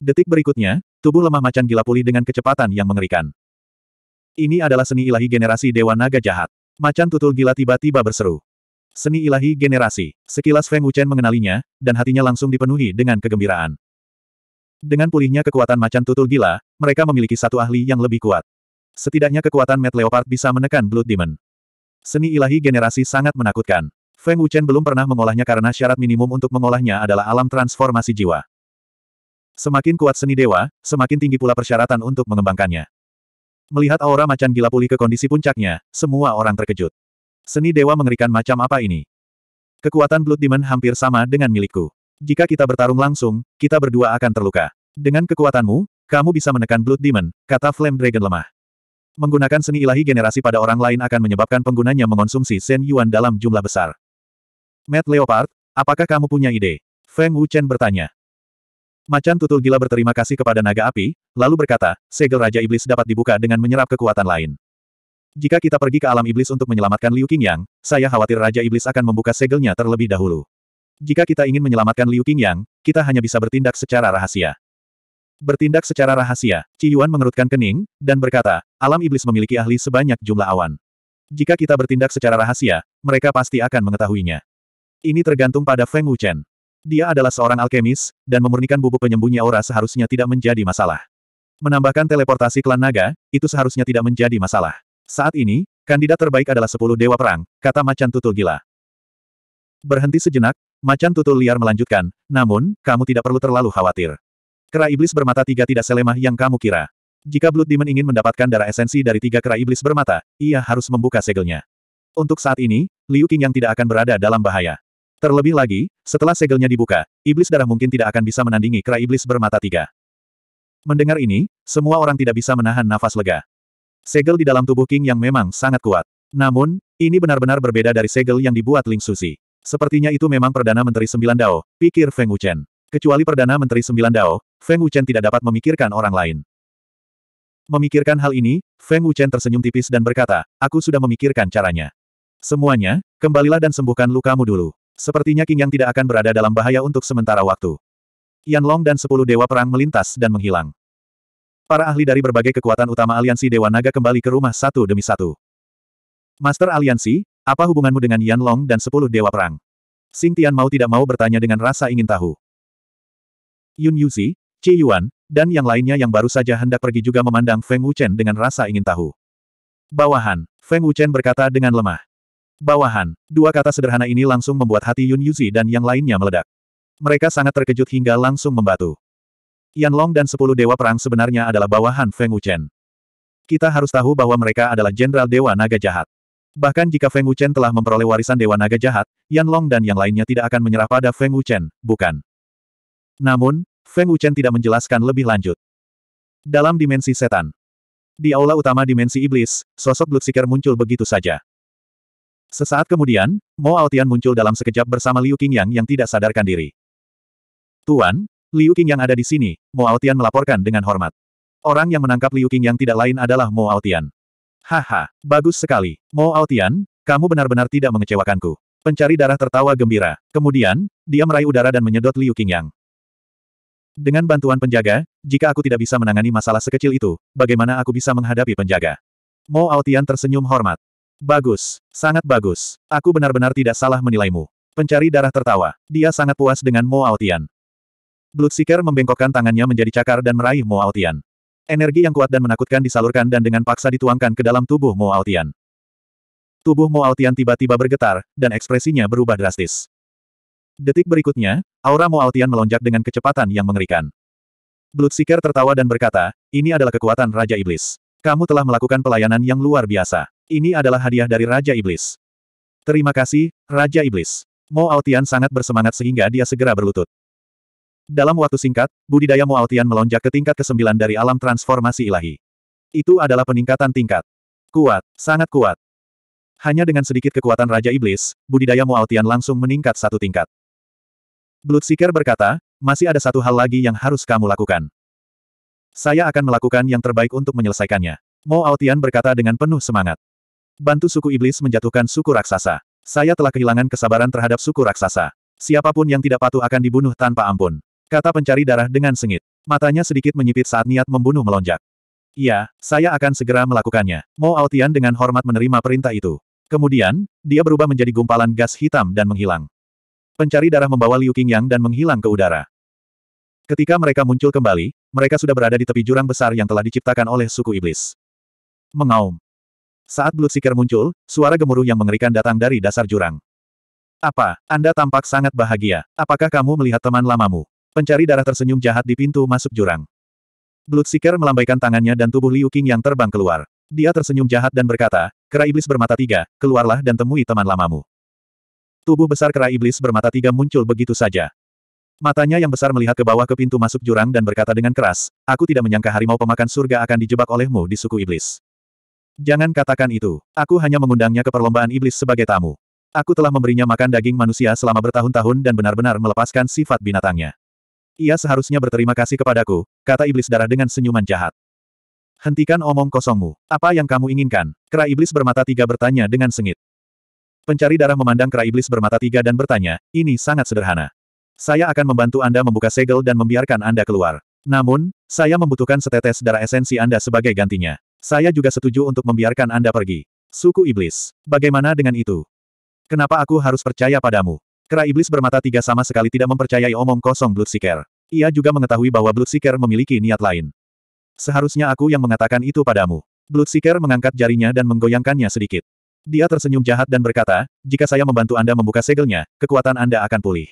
Detik berikutnya, tubuh lemah macan gila pulih dengan kecepatan yang mengerikan. Ini adalah seni ilahi generasi Dewa Naga Jahat. Macan tutul gila tiba-tiba berseru. Seni ilahi generasi. Sekilas Feng Wuchen mengenalinya, dan hatinya langsung dipenuhi dengan kegembiraan. Dengan pulihnya kekuatan macan tutul gila, mereka memiliki satu ahli yang lebih kuat. Setidaknya kekuatan Mad Leopard bisa menekan Blood Demon. Seni ilahi generasi sangat menakutkan. Feng Wuchen belum pernah mengolahnya karena syarat minimum untuk mengolahnya adalah alam transformasi jiwa. Semakin kuat seni dewa, semakin tinggi pula persyaratan untuk mengembangkannya. Melihat aura macan gila pulih ke kondisi puncaknya, semua orang terkejut. Seni dewa mengerikan macam apa ini? Kekuatan Blood Demon hampir sama dengan milikku. Jika kita bertarung langsung, kita berdua akan terluka. Dengan kekuatanmu, kamu bisa menekan Blood Demon, kata Flame Dragon lemah. Menggunakan seni ilahi generasi pada orang lain akan menyebabkan penggunanya mengonsumsi Shen Yuan dalam jumlah besar. Matt Leopard, apakah kamu punya ide? Feng Wuchen bertanya. Macan tutul gila berterima kasih kepada naga api, lalu berkata, segel Raja Iblis dapat dibuka dengan menyerap kekuatan lain. Jika kita pergi ke alam iblis untuk menyelamatkan Liu Qingyang, saya khawatir Raja Iblis akan membuka segelnya terlebih dahulu. Jika kita ingin menyelamatkan Liu Qingyang, kita hanya bisa bertindak secara rahasia. Bertindak secara rahasia, Ci Yuan mengerutkan kening, dan berkata, alam iblis memiliki ahli sebanyak jumlah awan. Jika kita bertindak secara rahasia, mereka pasti akan mengetahuinya. Ini tergantung pada Feng Wuchen. Dia adalah seorang alkemis, dan memurnikan bubuk penyembunyi aura seharusnya tidak menjadi masalah. Menambahkan teleportasi klan naga, itu seharusnya tidak menjadi masalah. Saat ini, kandidat terbaik adalah sepuluh dewa perang, kata macan tutul gila. Berhenti sejenak, macan tutul liar melanjutkan, namun, kamu tidak perlu terlalu khawatir. Kera iblis bermata tiga tidak selemah yang kamu kira. Jika Blood Demon ingin mendapatkan darah esensi dari tiga kera iblis bermata, ia harus membuka segelnya. Untuk saat ini, Liu Qing yang tidak akan berada dalam bahaya. Terlebih lagi, setelah segelnya dibuka, iblis darah mungkin tidak akan bisa menandingi kera iblis bermata tiga. Mendengar ini, semua orang tidak bisa menahan nafas lega. Segel di dalam tubuh King yang memang sangat kuat. Namun, ini benar-benar berbeda dari segel yang dibuat Ling Susi. Sepertinya itu memang Perdana Menteri Sembilan Dao, pikir Feng Wuchen. Kecuali Perdana Menteri Sembilan Dao, Feng Wuchen tidak dapat memikirkan orang lain. Memikirkan hal ini, Feng Wuchen tersenyum tipis dan berkata, aku sudah memikirkan caranya. Semuanya, kembalilah dan sembuhkan lukamu dulu. Sepertinya King Yang tidak akan berada dalam bahaya untuk sementara waktu. Yan Long dan sepuluh dewa perang melintas dan menghilang. Para ahli dari berbagai kekuatan utama aliansi Dewa Naga kembali ke rumah satu demi satu. Master Aliansi, apa hubunganmu dengan Yan Long dan sepuluh dewa perang? Sing Tian mau tidak mau bertanya dengan rasa ingin tahu. Yun Yuzi, Qi Yuan, dan yang lainnya yang baru saja hendak pergi juga memandang Feng Wuchen dengan rasa ingin tahu. Bawahan, Feng Wuchen berkata dengan lemah. Bawahan. Dua kata sederhana ini langsung membuat hati Yun Yuzi dan yang lainnya meledak. Mereka sangat terkejut hingga langsung membatu. Yan Long dan sepuluh dewa perang sebenarnya adalah bawahan Feng Wuchen. Kita harus tahu bahwa mereka adalah jenderal dewa naga jahat. Bahkan jika Feng Wuchen telah memperoleh warisan dewa naga jahat, Yan Long dan yang lainnya tidak akan menyerah pada Feng Wuchen, bukan? Namun, Feng Wuchen tidak menjelaskan lebih lanjut. Dalam dimensi setan, di aula utama dimensi iblis, sosok Bloodseeker muncul begitu saja. Sesaat kemudian, Mo Aotian muncul dalam sekejap bersama Liu Qingyang yang tidak sadarkan diri. Tuan, Liu Qingyang ada di sini, Mo Aotian melaporkan dengan hormat. Orang yang menangkap Liu Qingyang tidak lain adalah Mo Aotian. Haha, bagus sekali. Mo Aotian, kamu benar-benar tidak mengecewakanku. Pencari darah tertawa gembira. Kemudian, dia meraih udara dan menyedot Liu Qingyang. Dengan bantuan penjaga, jika aku tidak bisa menangani masalah sekecil itu, bagaimana aku bisa menghadapi penjaga? Mo Aotian tersenyum hormat. Bagus. Sangat bagus. Aku benar-benar tidak salah menilaimu. Pencari darah tertawa. Dia sangat puas dengan Mo Aotian. Bloodseeker membengkokkan tangannya menjadi cakar dan meraih Mo Aotian. Energi yang kuat dan menakutkan disalurkan dan dengan paksa dituangkan ke dalam tubuh Mo Aotian. Tubuh Mo Aotian tiba-tiba bergetar, dan ekspresinya berubah drastis. Detik berikutnya, aura Mo Aotian melonjak dengan kecepatan yang mengerikan. Bloodseeker tertawa dan berkata, ini adalah kekuatan Raja Iblis. Kamu telah melakukan pelayanan yang luar biasa. Ini adalah hadiah dari Raja Iblis. Terima kasih, Raja Iblis. Mo Altian sangat bersemangat sehingga dia segera berlutut. Dalam waktu singkat, budidaya Mo Altian melonjak ke tingkat ke-9 dari alam transformasi ilahi. Itu adalah peningkatan tingkat. Kuat, sangat kuat. Hanya dengan sedikit kekuatan Raja Iblis, budidaya Mo Altian langsung meningkat satu tingkat. Bloodseeker berkata, masih ada satu hal lagi yang harus kamu lakukan. Saya akan melakukan yang terbaik untuk menyelesaikannya. Mo Altian berkata dengan penuh semangat. Bantu suku iblis menjatuhkan suku raksasa. Saya telah kehilangan kesabaran terhadap suku raksasa. Siapapun yang tidak patuh akan dibunuh tanpa ampun. Kata pencari darah dengan sengit. Matanya sedikit menyipit saat niat membunuh melonjak. Iya, saya akan segera melakukannya. Mo Aotian dengan hormat menerima perintah itu. Kemudian, dia berubah menjadi gumpalan gas hitam dan menghilang. Pencari darah membawa Liu Qingyang dan menghilang ke udara. Ketika mereka muncul kembali, mereka sudah berada di tepi jurang besar yang telah diciptakan oleh suku iblis. Mengaum. Saat Bloodseeker muncul, suara gemuruh yang mengerikan datang dari dasar jurang. Apa, Anda tampak sangat bahagia. Apakah kamu melihat teman lamamu? Pencari darah tersenyum jahat di pintu masuk jurang. Bloodseeker melambaikan tangannya dan tubuh Liu Qing yang terbang keluar. Dia tersenyum jahat dan berkata, Kera Iblis bermata tiga, keluarlah dan temui teman lamamu. Tubuh besar Kera Iblis bermata tiga muncul begitu saja. Matanya yang besar melihat ke bawah ke pintu masuk jurang dan berkata dengan keras, Aku tidak menyangka harimau pemakan surga akan dijebak olehmu di suku Iblis. Jangan katakan itu. Aku hanya mengundangnya ke perlombaan iblis sebagai tamu. Aku telah memberinya makan daging manusia selama bertahun-tahun dan benar-benar melepaskan sifat binatangnya. Ia seharusnya berterima kasih kepadaku, kata iblis darah dengan senyuman jahat. Hentikan omong kosongmu. Apa yang kamu inginkan? Kera iblis bermata tiga bertanya dengan sengit. Pencari darah memandang kera iblis bermata tiga dan bertanya, ini sangat sederhana. Saya akan membantu Anda membuka segel dan membiarkan Anda keluar. Namun, saya membutuhkan setetes darah esensi Anda sebagai gantinya. Saya juga setuju untuk membiarkan Anda pergi. Suku Iblis. Bagaimana dengan itu? Kenapa aku harus percaya padamu? Kera Iblis bermata tiga sama sekali tidak mempercayai omong kosong Bloodseeker. Ia juga mengetahui bahwa Bloodseeker memiliki niat lain. Seharusnya aku yang mengatakan itu padamu. Bloodseeker mengangkat jarinya dan menggoyangkannya sedikit. Dia tersenyum jahat dan berkata, jika saya membantu Anda membuka segelnya, kekuatan Anda akan pulih.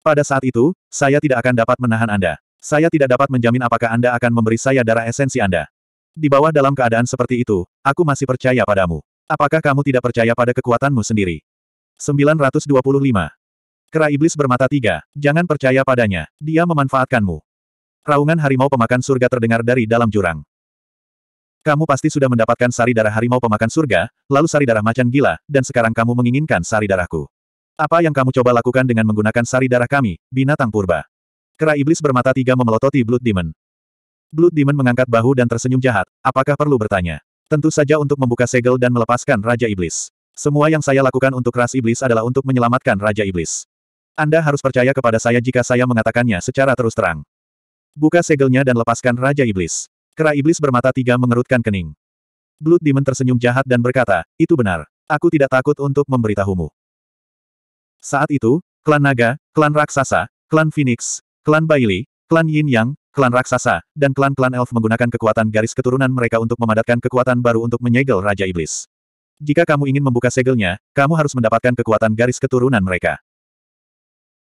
Pada saat itu, saya tidak akan dapat menahan Anda. Saya tidak dapat menjamin apakah Anda akan memberi saya darah esensi Anda. Di bawah dalam keadaan seperti itu, aku masih percaya padamu. Apakah kamu tidak percaya pada kekuatanmu sendiri? 925. Kera iblis bermata tiga, jangan percaya padanya, dia memanfaatkanmu. Raungan harimau pemakan surga terdengar dari dalam jurang. Kamu pasti sudah mendapatkan sari darah harimau pemakan surga, lalu sari darah macan gila, dan sekarang kamu menginginkan sari darahku. Apa yang kamu coba lakukan dengan menggunakan sari darah kami, binatang purba? Kera iblis bermata tiga memelototi Blood Demon. Blood Demon mengangkat bahu dan tersenyum jahat, apakah perlu bertanya? Tentu saja untuk membuka segel dan melepaskan Raja Iblis. Semua yang saya lakukan untuk ras iblis adalah untuk menyelamatkan Raja Iblis. Anda harus percaya kepada saya jika saya mengatakannya secara terus terang. Buka segelnya dan lepaskan Raja Iblis. Kera Iblis bermata tiga mengerutkan kening. Blood Demon tersenyum jahat dan berkata, itu benar. Aku tidak takut untuk memberitahumu. Saat itu, klan naga, klan raksasa, klan phoenix, klan baili, klan yin yang, klan raksasa, dan klan-klan elf menggunakan kekuatan garis keturunan mereka untuk memadatkan kekuatan baru untuk menyegel Raja Iblis. Jika kamu ingin membuka segelnya, kamu harus mendapatkan kekuatan garis keturunan mereka.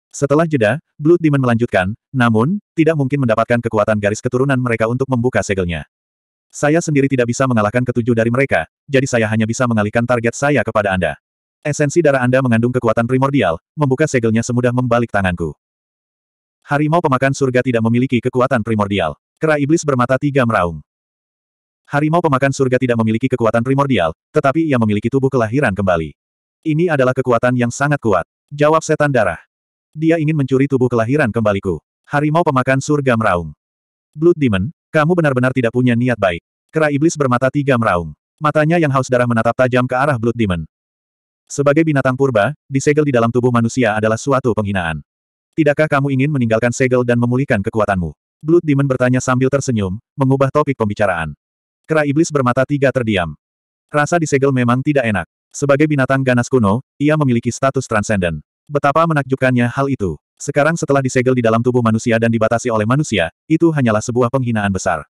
Setelah jeda, Blood Demon melanjutkan, namun, tidak mungkin mendapatkan kekuatan garis keturunan mereka untuk membuka segelnya. Saya sendiri tidak bisa mengalahkan ketujuh dari mereka, jadi saya hanya bisa mengalihkan target saya kepada Anda. Esensi darah Anda mengandung kekuatan primordial, membuka segelnya semudah membalik tanganku. Harimau pemakan surga tidak memiliki kekuatan primordial. Kera iblis bermata tiga meraung. Harimau pemakan surga tidak memiliki kekuatan primordial, tetapi ia memiliki tubuh kelahiran kembali. Ini adalah kekuatan yang sangat kuat. Jawab setan darah. Dia ingin mencuri tubuh kelahiran kembaliku. Harimau pemakan surga meraung. Blood Demon, kamu benar-benar tidak punya niat baik. Kera iblis bermata tiga meraung. Matanya yang haus darah menatap tajam ke arah Blood Demon. Sebagai binatang purba, disegel di dalam tubuh manusia adalah suatu penghinaan. Tidakkah kamu ingin meninggalkan segel dan memulihkan kekuatanmu? Blood Demon bertanya sambil tersenyum, mengubah topik pembicaraan. Kera iblis bermata tiga terdiam. Rasa di segel memang tidak enak. Sebagai binatang ganas kuno, ia memiliki status transenden. Betapa menakjubkannya hal itu. Sekarang setelah disegel di dalam tubuh manusia dan dibatasi oleh manusia, itu hanyalah sebuah penghinaan besar.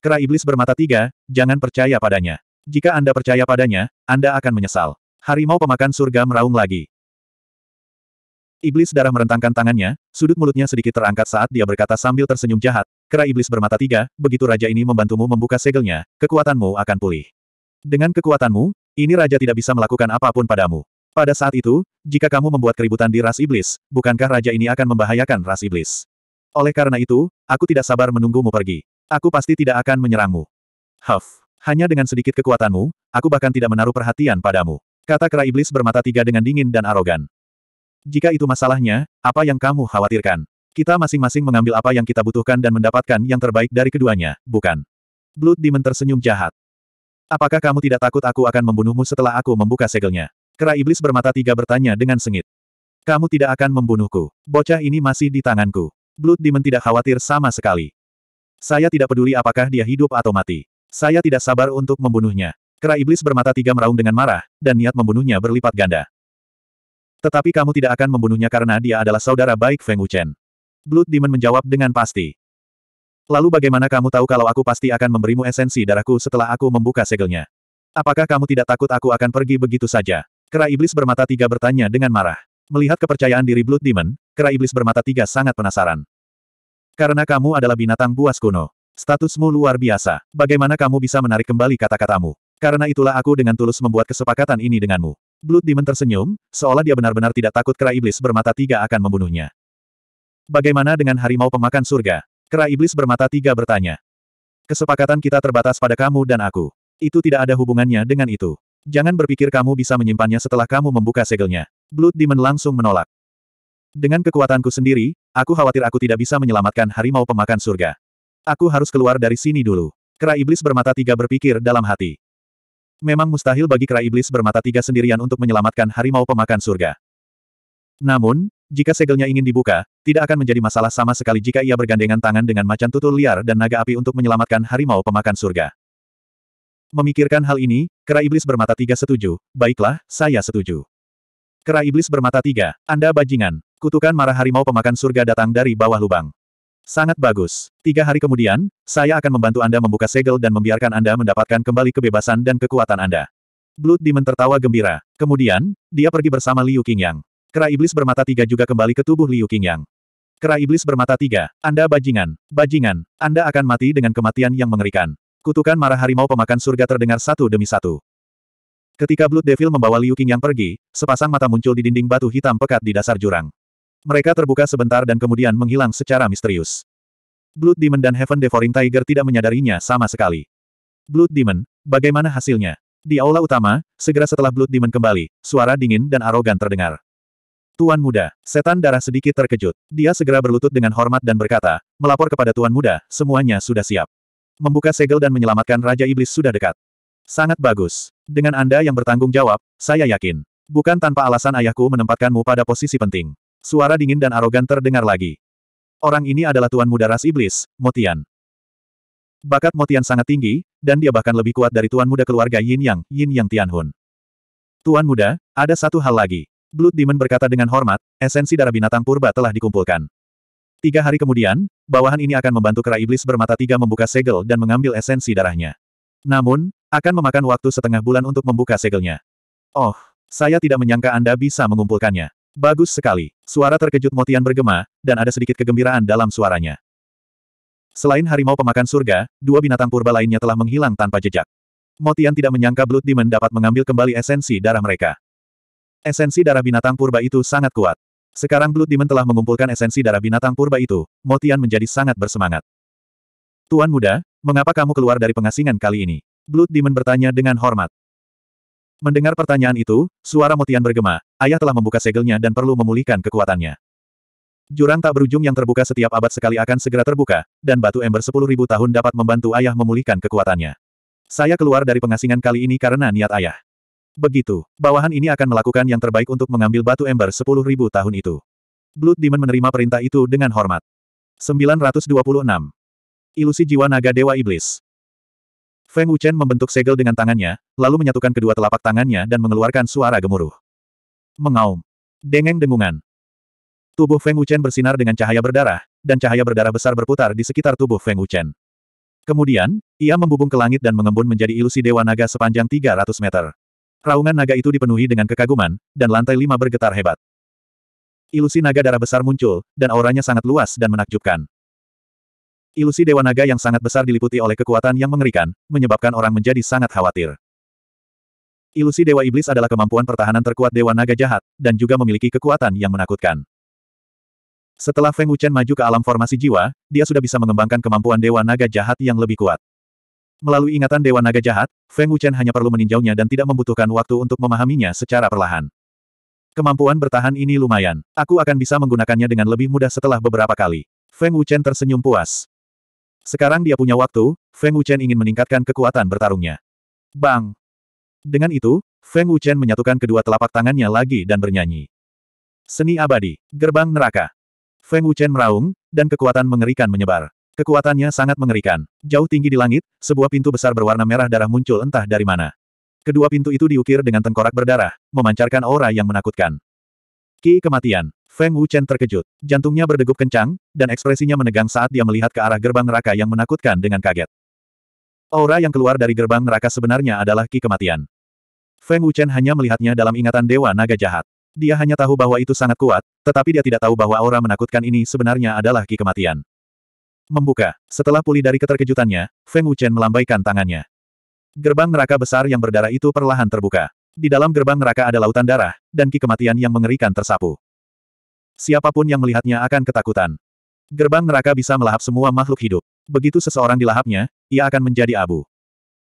Kera iblis bermata tiga, jangan percaya padanya. Jika Anda percaya padanya, Anda akan menyesal. Harimau pemakan surga meraung lagi. Iblis darah merentangkan tangannya, sudut mulutnya sedikit terangkat saat dia berkata sambil tersenyum jahat, kera iblis bermata tiga, begitu raja ini membantumu membuka segelnya, kekuatanmu akan pulih. Dengan kekuatanmu, ini raja tidak bisa melakukan apapun padamu. Pada saat itu, jika kamu membuat keributan di ras iblis, bukankah raja ini akan membahayakan ras iblis? Oleh karena itu, aku tidak sabar menunggumu pergi. Aku pasti tidak akan menyerangmu. Huff, hanya dengan sedikit kekuatanmu, aku bahkan tidak menaruh perhatian padamu. Kata kera iblis bermata tiga dengan dingin dan arogan. Jika itu masalahnya, apa yang kamu khawatirkan? Kita masing-masing mengambil apa yang kita butuhkan dan mendapatkan yang terbaik dari keduanya, bukan? Blood Demon tersenyum jahat. Apakah kamu tidak takut aku akan membunuhmu setelah aku membuka segelnya? Kera iblis bermata tiga bertanya dengan sengit. Kamu tidak akan membunuhku. Bocah ini masih di tanganku. Blood Demon tidak khawatir sama sekali. Saya tidak peduli apakah dia hidup atau mati. Saya tidak sabar untuk membunuhnya. Kera iblis bermata tiga meraung dengan marah, dan niat membunuhnya berlipat ganda. Tetapi kamu tidak akan membunuhnya karena dia adalah saudara baik Feng Wuchen. Blood Demon menjawab dengan pasti. Lalu bagaimana kamu tahu kalau aku pasti akan memberimu esensi darahku setelah aku membuka segelnya? Apakah kamu tidak takut aku akan pergi begitu saja? Kera Iblis bermata tiga bertanya dengan marah. Melihat kepercayaan diri Blood Demon, Kera Iblis bermata tiga sangat penasaran. Karena kamu adalah binatang buas kuno. Statusmu luar biasa. Bagaimana kamu bisa menarik kembali kata-katamu? Karena itulah aku dengan tulus membuat kesepakatan ini denganmu. Blood Demon tersenyum, seolah dia benar-benar tidak takut kera iblis bermata tiga akan membunuhnya. Bagaimana dengan harimau pemakan surga? Kera iblis bermata tiga bertanya. Kesepakatan kita terbatas pada kamu dan aku. Itu tidak ada hubungannya dengan itu. Jangan berpikir kamu bisa menyimpannya setelah kamu membuka segelnya. Blood Demon langsung menolak. Dengan kekuatanku sendiri, aku khawatir aku tidak bisa menyelamatkan harimau pemakan surga. Aku harus keluar dari sini dulu. Kera iblis bermata tiga berpikir dalam hati. Memang mustahil bagi kera iblis bermata tiga sendirian untuk menyelamatkan harimau pemakan surga. Namun, jika segelnya ingin dibuka, tidak akan menjadi masalah sama sekali jika ia bergandengan tangan dengan macan tutul liar dan naga api untuk menyelamatkan harimau pemakan surga. Memikirkan hal ini, kera iblis bermata tiga setuju, baiklah, saya setuju. Kera iblis bermata tiga, Anda bajingan, kutukan marah harimau pemakan surga datang dari bawah lubang. Sangat bagus. Tiga hari kemudian, saya akan membantu Anda membuka segel dan membiarkan Anda mendapatkan kembali kebebasan dan kekuatan Anda. Blood Demon tertawa gembira. Kemudian, dia pergi bersama Liu Qingyang. Kera iblis bermata tiga juga kembali ke tubuh Liu Qingyang. Kera iblis bermata tiga, Anda bajingan, bajingan, Anda akan mati dengan kematian yang mengerikan. Kutukan marah harimau pemakan surga terdengar satu demi satu. Ketika Blood Devil membawa Liu Qingyang pergi, sepasang mata muncul di dinding batu hitam pekat di dasar jurang. Mereka terbuka sebentar dan kemudian menghilang secara misterius. Blood Demon dan Heaven Devouring Tiger tidak menyadarinya sama sekali. Blood Demon, bagaimana hasilnya? Di aula utama, segera setelah Blood Demon kembali, suara dingin dan arogan terdengar. Tuan Muda, setan darah sedikit terkejut. Dia segera berlutut dengan hormat dan berkata, melapor kepada Tuan Muda, semuanya sudah siap. Membuka segel dan menyelamatkan Raja Iblis sudah dekat. Sangat bagus. Dengan Anda yang bertanggung jawab, saya yakin. Bukan tanpa alasan ayahku menempatkanmu pada posisi penting. Suara dingin dan arogan terdengar lagi. Orang ini adalah Tuan Muda Ras Iblis, Motian. Bakat Motian sangat tinggi, dan dia bahkan lebih kuat dari Tuan Muda keluarga Yin Yang, Yin Yang Tianhun. Tuan Muda, ada satu hal lagi. Blood Demon berkata dengan hormat, esensi darah binatang purba telah dikumpulkan. Tiga hari kemudian, bawahan ini akan membantu kera iblis bermata tiga membuka segel dan mengambil esensi darahnya. Namun, akan memakan waktu setengah bulan untuk membuka segelnya. Oh, saya tidak menyangka Anda bisa mengumpulkannya. Bagus sekali. Suara terkejut Motian bergema, dan ada sedikit kegembiraan dalam suaranya. Selain harimau pemakan surga, dua binatang purba lainnya telah menghilang tanpa jejak. Motian tidak menyangka Blood Demon dapat mengambil kembali esensi darah mereka. Esensi darah binatang purba itu sangat kuat. Sekarang Blood Demon telah mengumpulkan esensi darah binatang purba itu, Motian menjadi sangat bersemangat. Tuan muda, mengapa kamu keluar dari pengasingan kali ini? Blood Demon bertanya dengan hormat. Mendengar pertanyaan itu, suara Motian bergema, ayah telah membuka segelnya dan perlu memulihkan kekuatannya. Jurang tak berujung yang terbuka setiap abad sekali akan segera terbuka, dan batu ember sepuluh ribu tahun dapat membantu ayah memulihkan kekuatannya. Saya keluar dari pengasingan kali ini karena niat ayah. Begitu, bawahan ini akan melakukan yang terbaik untuk mengambil batu ember sepuluh ribu tahun itu. Blood Demon menerima perintah itu dengan hormat. 926. Ilusi Jiwa Naga Dewa Iblis Feng Wuchen membentuk segel dengan tangannya, lalu menyatukan kedua telapak tangannya dan mengeluarkan suara gemuruh. Mengaum. Dengeng dengungan. Tubuh Feng Wuchen bersinar dengan cahaya berdarah, dan cahaya berdarah besar berputar di sekitar tubuh Feng Wuchen. Kemudian, ia membubung ke langit dan mengembun menjadi ilusi dewa naga sepanjang 300 meter. Raungan naga itu dipenuhi dengan kekaguman, dan lantai lima bergetar hebat. Ilusi naga darah besar muncul, dan auranya sangat luas dan menakjubkan. Ilusi Dewa Naga yang sangat besar diliputi oleh kekuatan yang mengerikan, menyebabkan orang menjadi sangat khawatir. Ilusi Dewa Iblis adalah kemampuan pertahanan terkuat Dewa Naga jahat, dan juga memiliki kekuatan yang menakutkan. Setelah Feng Wuchen maju ke alam formasi jiwa, dia sudah bisa mengembangkan kemampuan Dewa Naga jahat yang lebih kuat. Melalui ingatan Dewa Naga jahat, Feng Wuchen hanya perlu meninjaunya dan tidak membutuhkan waktu untuk memahaminya secara perlahan. Kemampuan bertahan ini lumayan. Aku akan bisa menggunakannya dengan lebih mudah setelah beberapa kali. Feng Wuchen tersenyum puas. Sekarang dia punya waktu, Feng Wuchen ingin meningkatkan kekuatan bertarungnya. Bang! Dengan itu, Feng Wuchen menyatukan kedua telapak tangannya lagi dan bernyanyi. Seni abadi, gerbang neraka. Feng Wuchen meraung, dan kekuatan mengerikan menyebar. Kekuatannya sangat mengerikan. Jauh tinggi di langit, sebuah pintu besar berwarna merah darah muncul entah dari mana. Kedua pintu itu diukir dengan tengkorak berdarah, memancarkan aura yang menakutkan. Ki kematian. Feng Wuchen terkejut. Jantungnya berdegup kencang, dan ekspresinya menegang saat dia melihat ke arah gerbang neraka yang menakutkan dengan kaget. Aura yang keluar dari gerbang neraka sebenarnya adalah ki kematian. Feng Wuchen hanya melihatnya dalam ingatan Dewa Naga Jahat. Dia hanya tahu bahwa itu sangat kuat, tetapi dia tidak tahu bahwa aura menakutkan ini sebenarnya adalah ki kematian. Membuka. Setelah pulih dari keterkejutannya, Feng Wuchen melambaikan tangannya. Gerbang neraka besar yang berdarah itu perlahan terbuka. Di dalam gerbang neraka ada lautan darah, dan ki kematian yang mengerikan tersapu. Siapapun yang melihatnya akan ketakutan. Gerbang neraka bisa melahap semua makhluk hidup. Begitu seseorang dilahapnya, ia akan menjadi abu.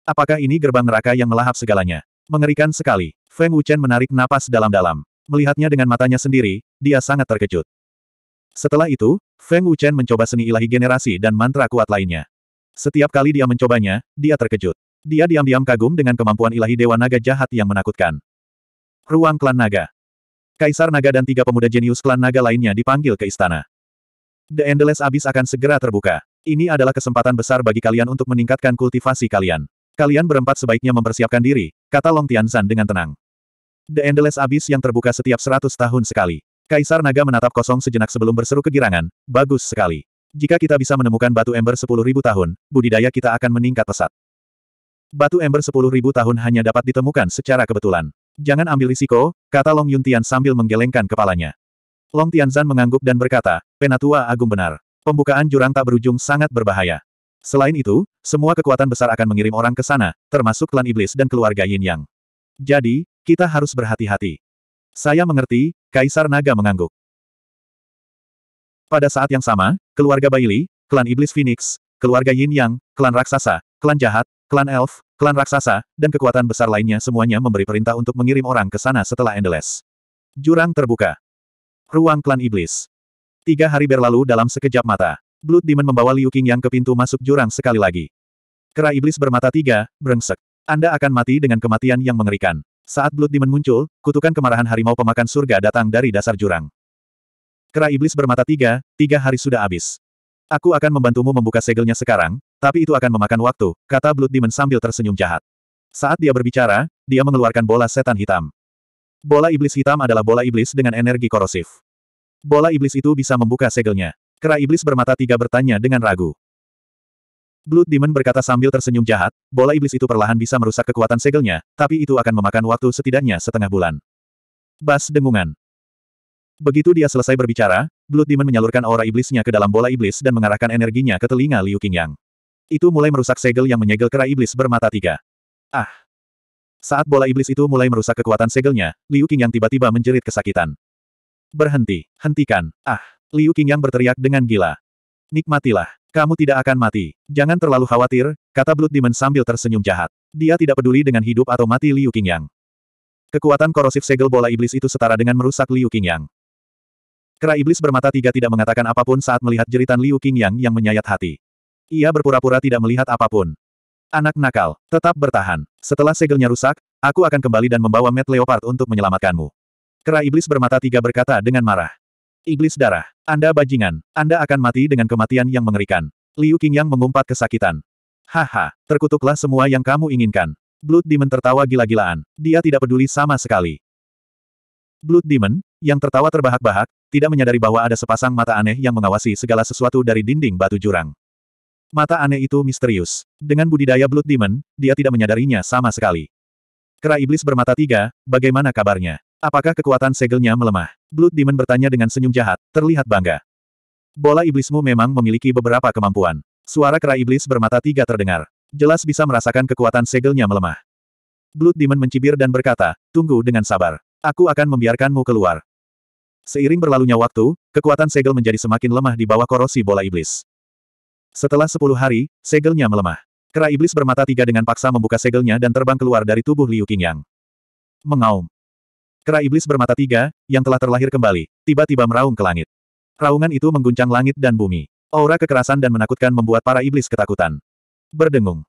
Apakah ini gerbang neraka yang melahap segalanya? Mengerikan sekali. Feng Wuchen menarik napas dalam-dalam. Melihatnya dengan matanya sendiri, dia sangat terkejut. Setelah itu, Feng Wuchen mencoba seni ilahi generasi dan mantra kuat lainnya. Setiap kali dia mencobanya, dia terkejut. Dia diam-diam kagum dengan kemampuan ilahi Dewa Naga jahat yang menakutkan. Ruang Klan Naga Kaisar Naga dan tiga pemuda jenius klan Naga lainnya dipanggil ke istana. The Endless Abyss akan segera terbuka. Ini adalah kesempatan besar bagi kalian untuk meningkatkan kultivasi kalian. Kalian berempat sebaiknya mempersiapkan diri, kata Long Tianzan dengan tenang. The Endless Abyss yang terbuka setiap seratus tahun sekali. Kaisar Naga menatap kosong sejenak sebelum berseru kegirangan, bagus sekali. Jika kita bisa menemukan batu ember sepuluh ribu tahun, budidaya kita akan meningkat pesat. Batu ember sepuluh ribu tahun hanya dapat ditemukan secara kebetulan. Jangan ambil risiko, kata Long Yuntian sambil menggelengkan kepalanya. Long Tianzan mengangguk dan berkata, Penatua Agung benar. Pembukaan jurang tak berujung sangat berbahaya. Selain itu, semua kekuatan besar akan mengirim orang ke sana, termasuk klan iblis dan keluarga Yin Yang. Jadi, kita harus berhati-hati. Saya mengerti, Kaisar Naga mengangguk. Pada saat yang sama, keluarga Baili, klan iblis Phoenix, keluarga Yin Yang, klan raksasa, klan jahat, klan elf, klan raksasa, dan kekuatan besar lainnya semuanya memberi perintah untuk mengirim orang ke sana setelah Endless. Jurang terbuka. Ruang klan iblis. Tiga hari berlalu dalam sekejap mata. Blood Demon membawa Liu yang ke pintu masuk jurang sekali lagi. Kera iblis bermata tiga, berengsek. Anda akan mati dengan kematian yang mengerikan. Saat Blood Demon muncul, kutukan kemarahan harimau pemakan surga datang dari dasar jurang. Kera iblis bermata tiga, tiga hari sudah habis. Aku akan membantumu membuka segelnya sekarang, tapi itu akan memakan waktu, kata Blood Demon sambil tersenyum jahat. Saat dia berbicara, dia mengeluarkan bola setan hitam. Bola iblis hitam adalah bola iblis dengan energi korosif. Bola iblis itu bisa membuka segelnya. Kera iblis bermata tiga bertanya dengan ragu. Blood Demon berkata sambil tersenyum jahat, bola iblis itu perlahan bisa merusak kekuatan segelnya, tapi itu akan memakan waktu setidaknya setengah bulan. Bas dengungan. Begitu dia selesai berbicara, Blood Demon menyalurkan aura iblisnya ke dalam bola iblis dan mengarahkan energinya ke telinga Liu Qingyang. Itu mulai merusak segel yang menyegel kera iblis bermata tiga. Ah! Saat bola iblis itu mulai merusak kekuatan segelnya, Liu Qingyang tiba-tiba menjerit kesakitan. Berhenti, hentikan, ah! Liu Qingyang berteriak dengan gila. Nikmatilah, kamu tidak akan mati. Jangan terlalu khawatir, kata Blood Demon sambil tersenyum jahat. Dia tidak peduli dengan hidup atau mati Liu Qingyang. Kekuatan korosif segel bola iblis itu setara dengan merusak Liu Qingyang. Kera iblis bermata tiga tidak mengatakan apapun saat melihat jeritan Liu Qingyang yang menyayat hati. Ia berpura-pura tidak melihat apapun. Anak nakal, tetap bertahan. Setelah segelnya rusak, aku akan kembali dan membawa Matt Leopard untuk menyelamatkanmu. Kera iblis bermata tiga berkata dengan marah. Iblis darah, Anda bajingan, Anda akan mati dengan kematian yang mengerikan. Liu Qingyang mengumpat kesakitan. Haha, terkutuklah semua yang kamu inginkan. Blood Demon tertawa gila-gilaan. Dia tidak peduli sama sekali. Blood Demon, yang tertawa terbahak-bahak, tidak menyadari bahwa ada sepasang mata aneh yang mengawasi segala sesuatu dari dinding batu jurang. Mata aneh itu misterius. Dengan budidaya Blood Demon, dia tidak menyadarinya sama sekali. Kera iblis bermata tiga, bagaimana kabarnya? Apakah kekuatan segelnya melemah? Blood Demon bertanya dengan senyum jahat, terlihat bangga. Bola iblismu memang memiliki beberapa kemampuan. Suara kera iblis bermata tiga terdengar. Jelas bisa merasakan kekuatan segelnya melemah. Blood Demon mencibir dan berkata, tunggu dengan sabar. Aku akan membiarkanmu keluar. Seiring berlalunya waktu, kekuatan segel menjadi semakin lemah di bawah korosi bola iblis. Setelah sepuluh hari, segelnya melemah. Kera iblis bermata tiga dengan paksa membuka segelnya dan terbang keluar dari tubuh Liu Qingyang. Mengaum. Kera iblis bermata tiga, yang telah terlahir kembali, tiba-tiba meraung ke langit. Raungan itu mengguncang langit dan bumi. Aura kekerasan dan menakutkan membuat para iblis ketakutan. Berdengung.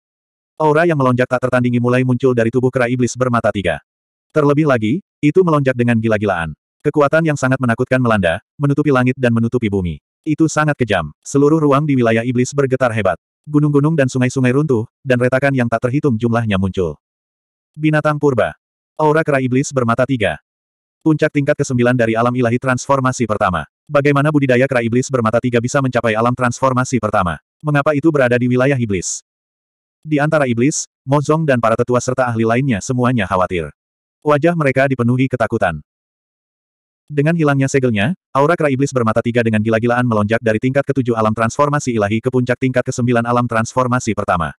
Aura yang melonjak tak tertandingi mulai muncul dari tubuh kera iblis bermata tiga. Terlebih lagi, itu melonjak dengan gila-gilaan. Kekuatan yang sangat menakutkan melanda, menutupi langit dan menutupi bumi. Itu sangat kejam. Seluruh ruang di wilayah iblis bergetar hebat. Gunung-gunung dan sungai-sungai runtuh, dan retakan yang tak terhitung jumlahnya muncul. Binatang purba. Aura kera iblis bermata tiga. Puncak tingkat ke-9 dari alam ilahi transformasi pertama. Bagaimana budidaya kera iblis bermata tiga bisa mencapai alam transformasi pertama? Mengapa itu berada di wilayah iblis? Di antara iblis, Mozong dan para tetua serta ahli lainnya semuanya khawatir. Wajah mereka dipenuhi ketakutan. Dengan hilangnya segelnya, aura kera iblis bermata tiga dengan gila-gilaan melonjak dari tingkat ketujuh alam transformasi ilahi ke puncak tingkat kesembilan alam transformasi pertama.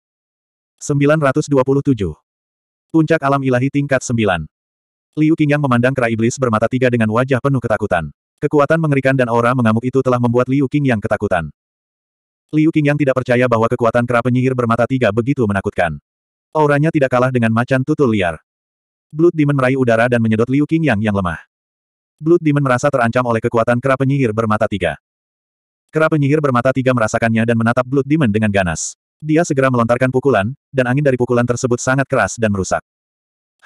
927. Puncak alam ilahi tingkat sembilan. Liu Qingyang memandang kera iblis bermata tiga dengan wajah penuh ketakutan. Kekuatan mengerikan dan aura mengamuk itu telah membuat Liu Qingyang ketakutan. Liu Qingyang tidak percaya bahwa kekuatan kera penyihir bermata tiga begitu menakutkan. Auranya tidak kalah dengan macan tutul liar. Blood Demon meraih udara dan menyedot Liu Qingyang yang lemah. Blood Demon merasa terancam oleh kekuatan kera penyihir bermata tiga. Kera penyihir bermata tiga merasakannya dan menatap Blood Demon dengan ganas. Dia segera melontarkan pukulan, dan angin dari pukulan tersebut sangat keras dan merusak.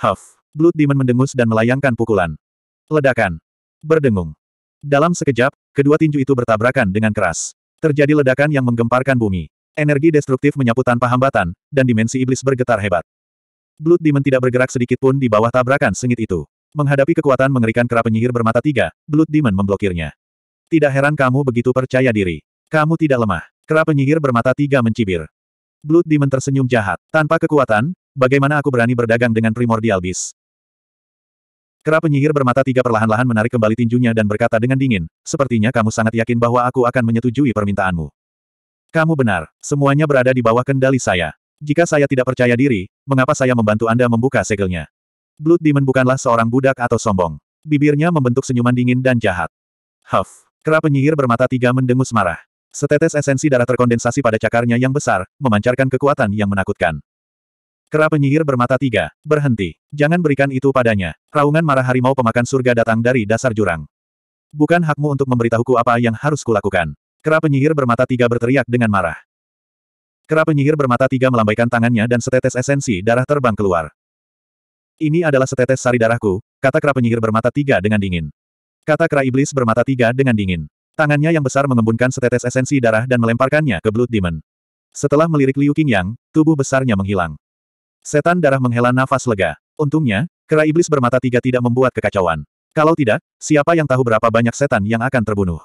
Huff! Blood Demon mendengus dan melayangkan pukulan. Ledakan! Berdengung. Dalam sekejap, kedua tinju itu bertabrakan dengan keras. Terjadi ledakan yang menggemparkan bumi. Energi destruktif menyapu tanpa hambatan, dan dimensi iblis bergetar hebat. Blood Demon tidak bergerak sedikit pun di bawah tabrakan sengit itu. Menghadapi kekuatan mengerikan kera penyihir bermata tiga, Blood Demon memblokirnya. Tidak heran kamu begitu percaya diri. Kamu tidak lemah. Kera penyihir bermata tiga mencibir. Blood Demon tersenyum jahat. Tanpa kekuatan, bagaimana aku berani berdagang dengan primordial beast? Kera penyihir bermata tiga perlahan-lahan menarik kembali tinjunya dan berkata dengan dingin, sepertinya kamu sangat yakin bahwa aku akan menyetujui permintaanmu. Kamu benar, semuanya berada di bawah kendali saya. Jika saya tidak percaya diri, mengapa saya membantu Anda membuka segelnya? Blood Demon bukanlah seorang budak atau sombong. Bibirnya membentuk senyuman dingin dan jahat. Huff. Kera penyihir bermata tiga mendengus marah. Setetes esensi darah terkondensasi pada cakarnya yang besar, memancarkan kekuatan yang menakutkan. Kera penyihir bermata tiga, berhenti. Jangan berikan itu padanya. Raungan marah harimau pemakan surga datang dari dasar jurang. Bukan hakmu untuk memberitahuku apa yang harus kulakukan. Kera penyihir bermata tiga berteriak dengan marah. Kera penyihir bermata tiga melambaikan tangannya dan setetes esensi darah terbang keluar. Ini adalah setetes sari darahku, kata kera penyihir bermata tiga dengan dingin. Kata kera iblis bermata tiga dengan dingin. Tangannya yang besar mengembunkan setetes esensi darah dan melemparkannya ke Blood Demon. Setelah melirik Liu Qingyang, tubuh besarnya menghilang. Setan darah menghela nafas lega. Untungnya, kera iblis bermata tiga tidak membuat kekacauan. Kalau tidak, siapa yang tahu berapa banyak setan yang akan terbunuh.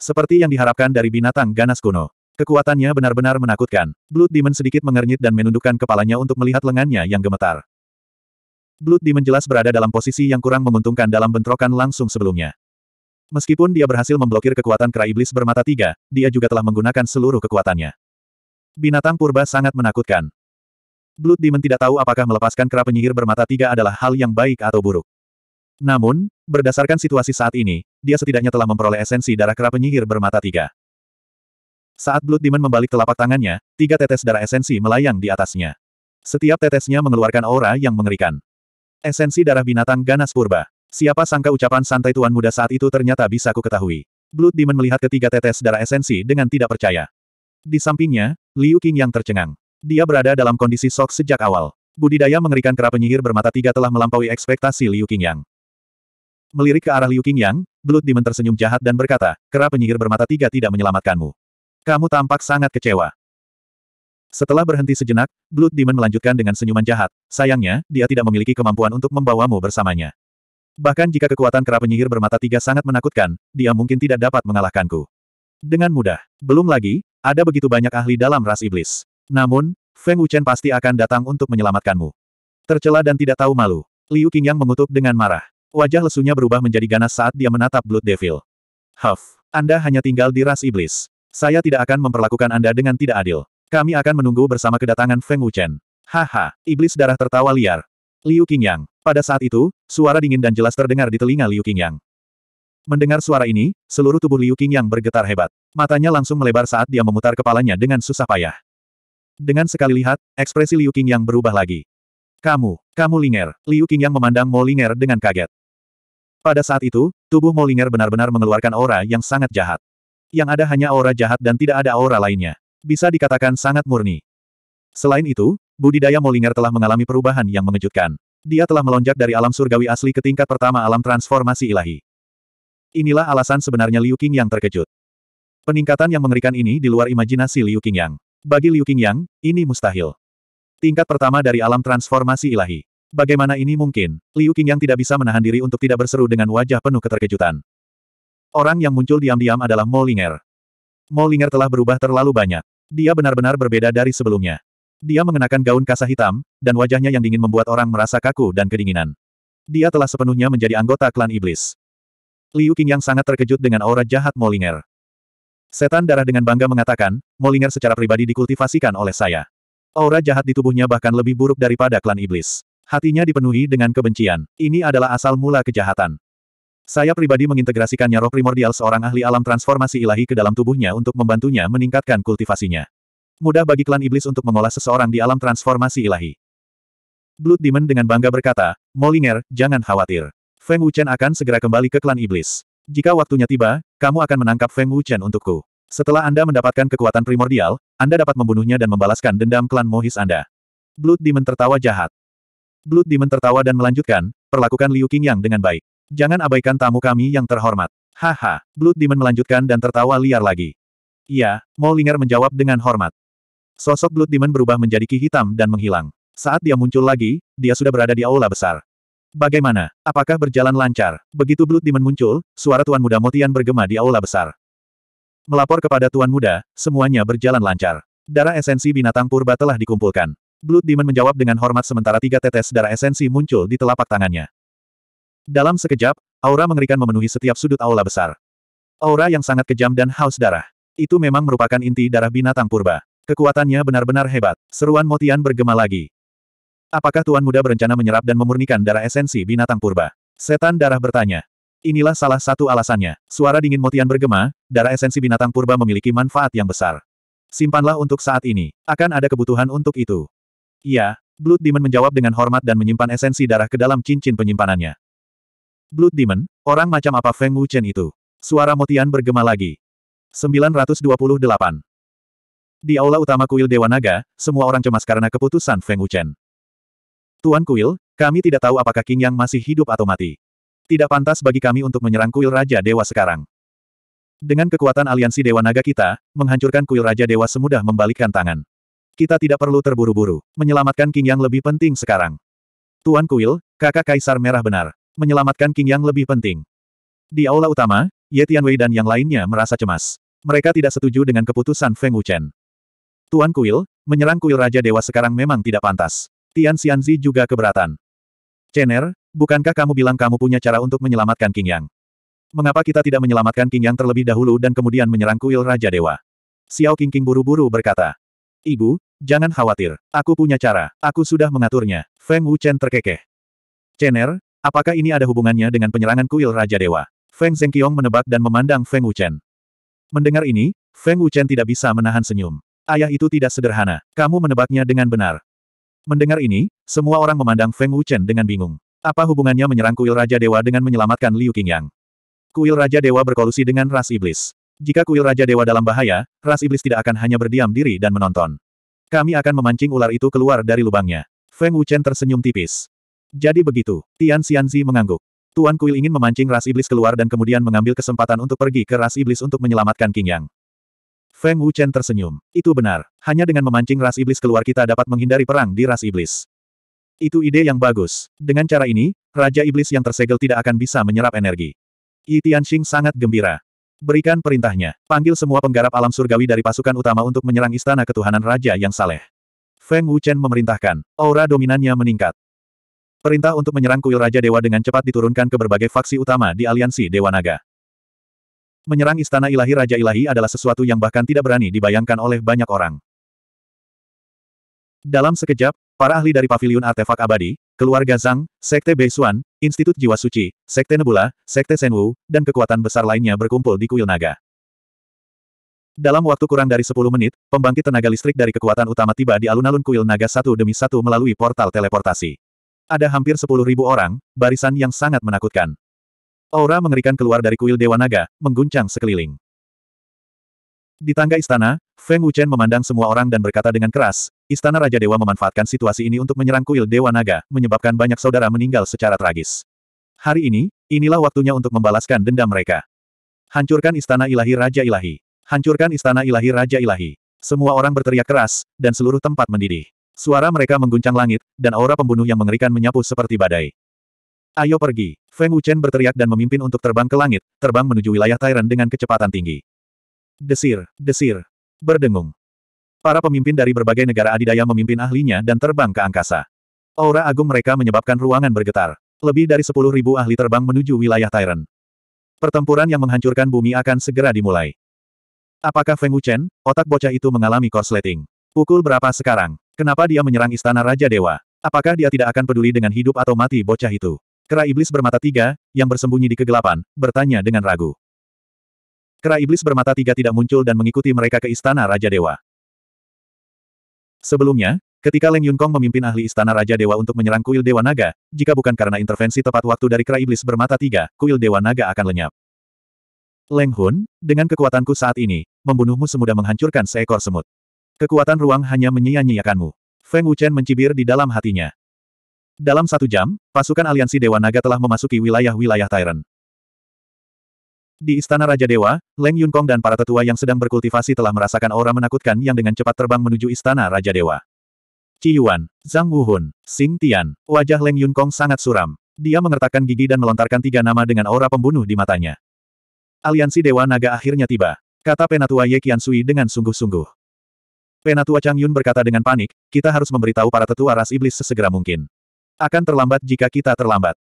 Seperti yang diharapkan dari binatang ganas kuno. Kekuatannya benar-benar menakutkan. Blood Demon sedikit mengernyit dan menundukkan kepalanya untuk melihat lengannya yang gemetar. Blood Demon jelas berada dalam posisi yang kurang menguntungkan dalam bentrokan langsung sebelumnya. Meskipun dia berhasil memblokir kekuatan kera iblis bermata tiga, dia juga telah menggunakan seluruh kekuatannya. Binatang purba sangat menakutkan. Blood Demon tidak tahu apakah melepaskan kera penyihir bermata tiga adalah hal yang baik atau buruk. Namun, berdasarkan situasi saat ini, dia setidaknya telah memperoleh esensi darah kera penyihir bermata tiga. Saat Blood Demon membalik telapak tangannya, tiga tetes darah esensi melayang di atasnya. Setiap tetesnya mengeluarkan aura yang mengerikan. Esensi darah binatang ganas purba. Siapa sangka ucapan santai tuan muda saat itu ternyata bisa ku ketahui. Blood Demon melihat ketiga tetes darah esensi dengan tidak percaya. Di sampingnya, Liu Qing yang tercengang. Dia berada dalam kondisi shock sejak awal. Budidaya mengerikan kera penyihir bermata tiga telah melampaui ekspektasi Liu Qing yang. Melirik ke arah Liu Qing yang, Blood Demon tersenyum jahat dan berkata, kera penyihir bermata tiga tidak menyelamatkanmu. Kamu tampak sangat kecewa. Setelah berhenti sejenak, Blood Demon melanjutkan dengan senyuman jahat. Sayangnya, dia tidak memiliki kemampuan untuk membawamu bersamanya. Bahkan jika kekuatan kera penyihir bermata tiga sangat menakutkan, dia mungkin tidak dapat mengalahkanku. Dengan mudah. Belum lagi, ada begitu banyak ahli dalam ras iblis. Namun, Feng Wuchen pasti akan datang untuk menyelamatkanmu. Tercela dan tidak tahu malu. Liu Qingyang mengutuk dengan marah. Wajah lesunya berubah menjadi ganas saat dia menatap Blood Devil. Huff, Anda hanya tinggal di ras iblis. Saya tidak akan memperlakukan Anda dengan tidak adil. Kami akan menunggu bersama kedatangan Feng Wuchen. Haha, iblis darah tertawa liar. Liu Qingyang. Pada saat itu, suara dingin dan jelas terdengar di telinga Liu Qingyang. Mendengar suara ini, seluruh tubuh Liu Qingyang bergetar hebat. Matanya langsung melebar saat dia memutar kepalanya dengan susah payah. Dengan sekali lihat, ekspresi Liu Qingyang berubah lagi. Kamu, kamu Linger. Liu Qingyang memandang Mo Linger dengan kaget. Pada saat itu, tubuh Mo Linger benar-benar mengeluarkan aura yang sangat jahat. Yang ada hanya aura jahat dan tidak ada aura lainnya bisa dikatakan sangat murni. Selain itu, budidaya Molinger telah mengalami perubahan yang mengejutkan. Dia telah melonjak dari alam surgawi asli ke tingkat pertama alam transformasi ilahi. Inilah alasan sebenarnya Liu Qing yang terkejut. Peningkatan yang mengerikan ini di luar imajinasi Liu Qing yang. Bagi Liu Qing yang, ini mustahil. Tingkat pertama dari alam transformasi ilahi. Bagaimana ini mungkin? Liu Qing yang tidak bisa menahan diri untuk tidak berseru dengan wajah penuh keterkejutan. Orang yang muncul diam-diam adalah Molinger. Molinger telah berubah terlalu banyak. Dia benar-benar berbeda dari sebelumnya. Dia mengenakan gaun kasa hitam, dan wajahnya yang dingin membuat orang merasa kaku dan kedinginan. Dia telah sepenuhnya menjadi anggota klan iblis. Liu Qing yang sangat terkejut dengan aura jahat Molinger. Setan darah dengan bangga mengatakan, Molinger secara pribadi dikultivasikan oleh saya. Aura jahat di tubuhnya bahkan lebih buruk daripada klan iblis. Hatinya dipenuhi dengan kebencian. Ini adalah asal mula kejahatan. Saya pribadi mengintegrasikannya roh primordial seorang ahli alam transformasi ilahi ke dalam tubuhnya untuk membantunya meningkatkan kultivasinya. Mudah bagi klan iblis untuk mengolah seseorang di alam transformasi ilahi. Blood Demon dengan bangga berkata, Molinger, jangan khawatir. Feng Wuchen akan segera kembali ke klan iblis. Jika waktunya tiba, kamu akan menangkap Feng Wuchen untukku. Setelah Anda mendapatkan kekuatan primordial, Anda dapat membunuhnya dan membalaskan dendam klan Mohis Anda. Blood Demon tertawa jahat. Blood Demon tertawa dan melanjutkan, perlakukan Liu Qingyang dengan baik. Jangan abaikan tamu kami yang terhormat. Haha, Blood Demon melanjutkan dan tertawa liar lagi. Iya, Molinger menjawab dengan hormat. Sosok Blood Demon berubah menjadi ki hitam dan menghilang. Saat dia muncul lagi, dia sudah berada di aula besar. Bagaimana? Apakah berjalan lancar? Begitu Blood Demon muncul, suara Tuan Muda Motian bergema di aula besar. Melapor kepada Tuan Muda, semuanya berjalan lancar. Darah esensi binatang purba telah dikumpulkan. Blood Demon menjawab dengan hormat sementara tiga tetes darah esensi muncul di telapak tangannya. Dalam sekejap, aura mengerikan memenuhi setiap sudut aula besar. Aura yang sangat kejam dan haus darah. Itu memang merupakan inti darah binatang purba. Kekuatannya benar-benar hebat. Seruan Motian bergema lagi. Apakah Tuan Muda berencana menyerap dan memurnikan darah esensi binatang purba? Setan darah bertanya. Inilah salah satu alasannya. Suara dingin Motian bergema, darah esensi binatang purba memiliki manfaat yang besar. Simpanlah untuk saat ini. Akan ada kebutuhan untuk itu. Iya, Blood Demon menjawab dengan hormat dan menyimpan esensi darah ke dalam cincin penyimpanannya. Blood Demon, orang macam apa Feng Wuchen itu? Suara Motian bergema lagi. 928. Di aula utama kuil Dewa Naga, semua orang cemas karena keputusan Feng Wuchen. Tuan kuil, kami tidak tahu apakah King Yang masih hidup atau mati. Tidak pantas bagi kami untuk menyerang kuil Raja Dewa sekarang. Dengan kekuatan aliansi Dewa Naga kita, menghancurkan kuil Raja Dewa semudah membalikkan tangan. Kita tidak perlu terburu-buru. Menyelamatkan King Yang lebih penting sekarang. Tuan Kuil, kakak Kaisar Merah benar. Menyelamatkan King Yang lebih penting. Di aula utama, Ye Tianwei dan yang lainnya merasa cemas. Mereka tidak setuju dengan keputusan Feng Wuchen. Tuan Kuil, menyerang Kuil Raja Dewa sekarang memang tidak pantas. Tian Xianzi juga keberatan. Chen'er, bukankah kamu bilang kamu punya cara untuk menyelamatkan King Yang? Mengapa kita tidak menyelamatkan King Yang terlebih dahulu dan kemudian menyerang Kuil Raja Dewa? Xiao King King buru-buru berkata. Ibu, jangan khawatir. Aku punya cara. Aku sudah mengaturnya. Feng Wuchen terkekeh. Chen'er. Apakah ini ada hubungannya dengan penyerangan kuil Raja Dewa? Feng Zhengqiong menebak dan memandang Feng Wuchen. Mendengar ini, Feng Wuchen tidak bisa menahan senyum. Ayah itu tidak sederhana. Kamu menebaknya dengan benar. Mendengar ini, semua orang memandang Feng Wuchen dengan bingung. Apa hubungannya menyerang kuil Raja Dewa dengan menyelamatkan Liu Qingyang? Kuil Raja Dewa berkolusi dengan ras iblis. Jika kuil Raja Dewa dalam bahaya, ras iblis tidak akan hanya berdiam diri dan menonton. Kami akan memancing ular itu keluar dari lubangnya. Feng Wuchen tersenyum tipis. Jadi begitu, Tian Xianzi mengangguk. Tuan Kuil ingin memancing ras iblis keluar dan kemudian mengambil kesempatan untuk pergi ke ras iblis untuk menyelamatkan King Yang. Feng Wuchen tersenyum. Itu benar. Hanya dengan memancing ras iblis keluar kita dapat menghindari perang di ras iblis. Itu ide yang bagus. Dengan cara ini, Raja Iblis yang tersegel tidak akan bisa menyerap energi. Yi Tianxing sangat gembira. Berikan perintahnya. Panggil semua penggarap alam surgawi dari pasukan utama untuk menyerang istana ketuhanan Raja yang saleh. Feng Wuchen memerintahkan. Aura dominannya meningkat. Perintah untuk menyerang kuil Raja Dewa dengan cepat diturunkan ke berbagai faksi utama di aliansi Dewa Naga. Menyerang istana ilahi Raja Ilahi adalah sesuatu yang bahkan tidak berani dibayangkan oleh banyak orang. Dalam sekejap, para ahli dari Paviliun Artefak Abadi, keluarga Zhang, Sekte Beisuan, Institut Jiwa Suci, Sekte Nebula, Sekte Senwu, dan kekuatan besar lainnya berkumpul di kuil naga. Dalam waktu kurang dari 10 menit, pembangkit tenaga listrik dari kekuatan utama tiba di alun-alun kuil naga satu demi satu melalui portal teleportasi. Ada hampir sepuluh ribu orang, barisan yang sangat menakutkan. Aura mengerikan keluar dari kuil Dewa Naga, mengguncang sekeliling. Di tangga istana, Feng Wuchen memandang semua orang dan berkata dengan keras, Istana Raja Dewa memanfaatkan situasi ini untuk menyerang kuil Dewa Naga, menyebabkan banyak saudara meninggal secara tragis. Hari ini, inilah waktunya untuk membalaskan dendam mereka. Hancurkan Istana Ilahi Raja Ilahi. Hancurkan Istana Ilahi Raja Ilahi. Semua orang berteriak keras, dan seluruh tempat mendidih. Suara mereka mengguncang langit, dan aura pembunuh yang mengerikan menyapu seperti badai. Ayo pergi. Feng Wuchen berteriak dan memimpin untuk terbang ke langit, terbang menuju wilayah Tyrant dengan kecepatan tinggi. Desir, desir. Berdengung. Para pemimpin dari berbagai negara adidaya memimpin ahlinya dan terbang ke angkasa. Aura agung mereka menyebabkan ruangan bergetar. Lebih dari sepuluh ribu ahli terbang menuju wilayah Tyrant. Pertempuran yang menghancurkan bumi akan segera dimulai. Apakah Feng Wuchen, otak bocah itu mengalami korsleting? Pukul berapa sekarang? Kenapa dia menyerang istana Raja Dewa? Apakah dia tidak akan peduli dengan hidup atau mati bocah itu? Kera iblis bermata tiga, yang bersembunyi di kegelapan, bertanya dengan ragu. Kera iblis bermata tiga tidak muncul dan mengikuti mereka ke istana Raja Dewa. Sebelumnya, ketika Leng Yun Kong memimpin ahli istana Raja Dewa untuk menyerang kuil Dewa Naga, jika bukan karena intervensi tepat waktu dari kera iblis bermata tiga, kuil Dewa Naga akan lenyap. Leng Hun, dengan kekuatanku saat ini, membunuhmu semudah menghancurkan seekor semut. Kekuatan ruang hanya menyia-nyiakanmu. Feng Wuchen mencibir di dalam hatinya. Dalam satu jam, pasukan aliansi Dewa Naga telah memasuki wilayah-wilayah Tyrant. Di Istana Raja Dewa, Leng Yunkong dan para tetua yang sedang berkultivasi telah merasakan aura menakutkan yang dengan cepat terbang menuju Istana Raja Dewa. Ci Yuan, Zhang Wuhun, Xing Tian, wajah Leng Yunkong sangat suram. Dia mengertakkan gigi dan melontarkan tiga nama dengan aura pembunuh di matanya. Aliansi Dewa Naga akhirnya tiba, kata penatua Ye Sui dengan sungguh-sungguh. Penatua Chang Yun berkata dengan panik, kita harus memberitahu para tetua ras iblis sesegera mungkin. Akan terlambat jika kita terlambat.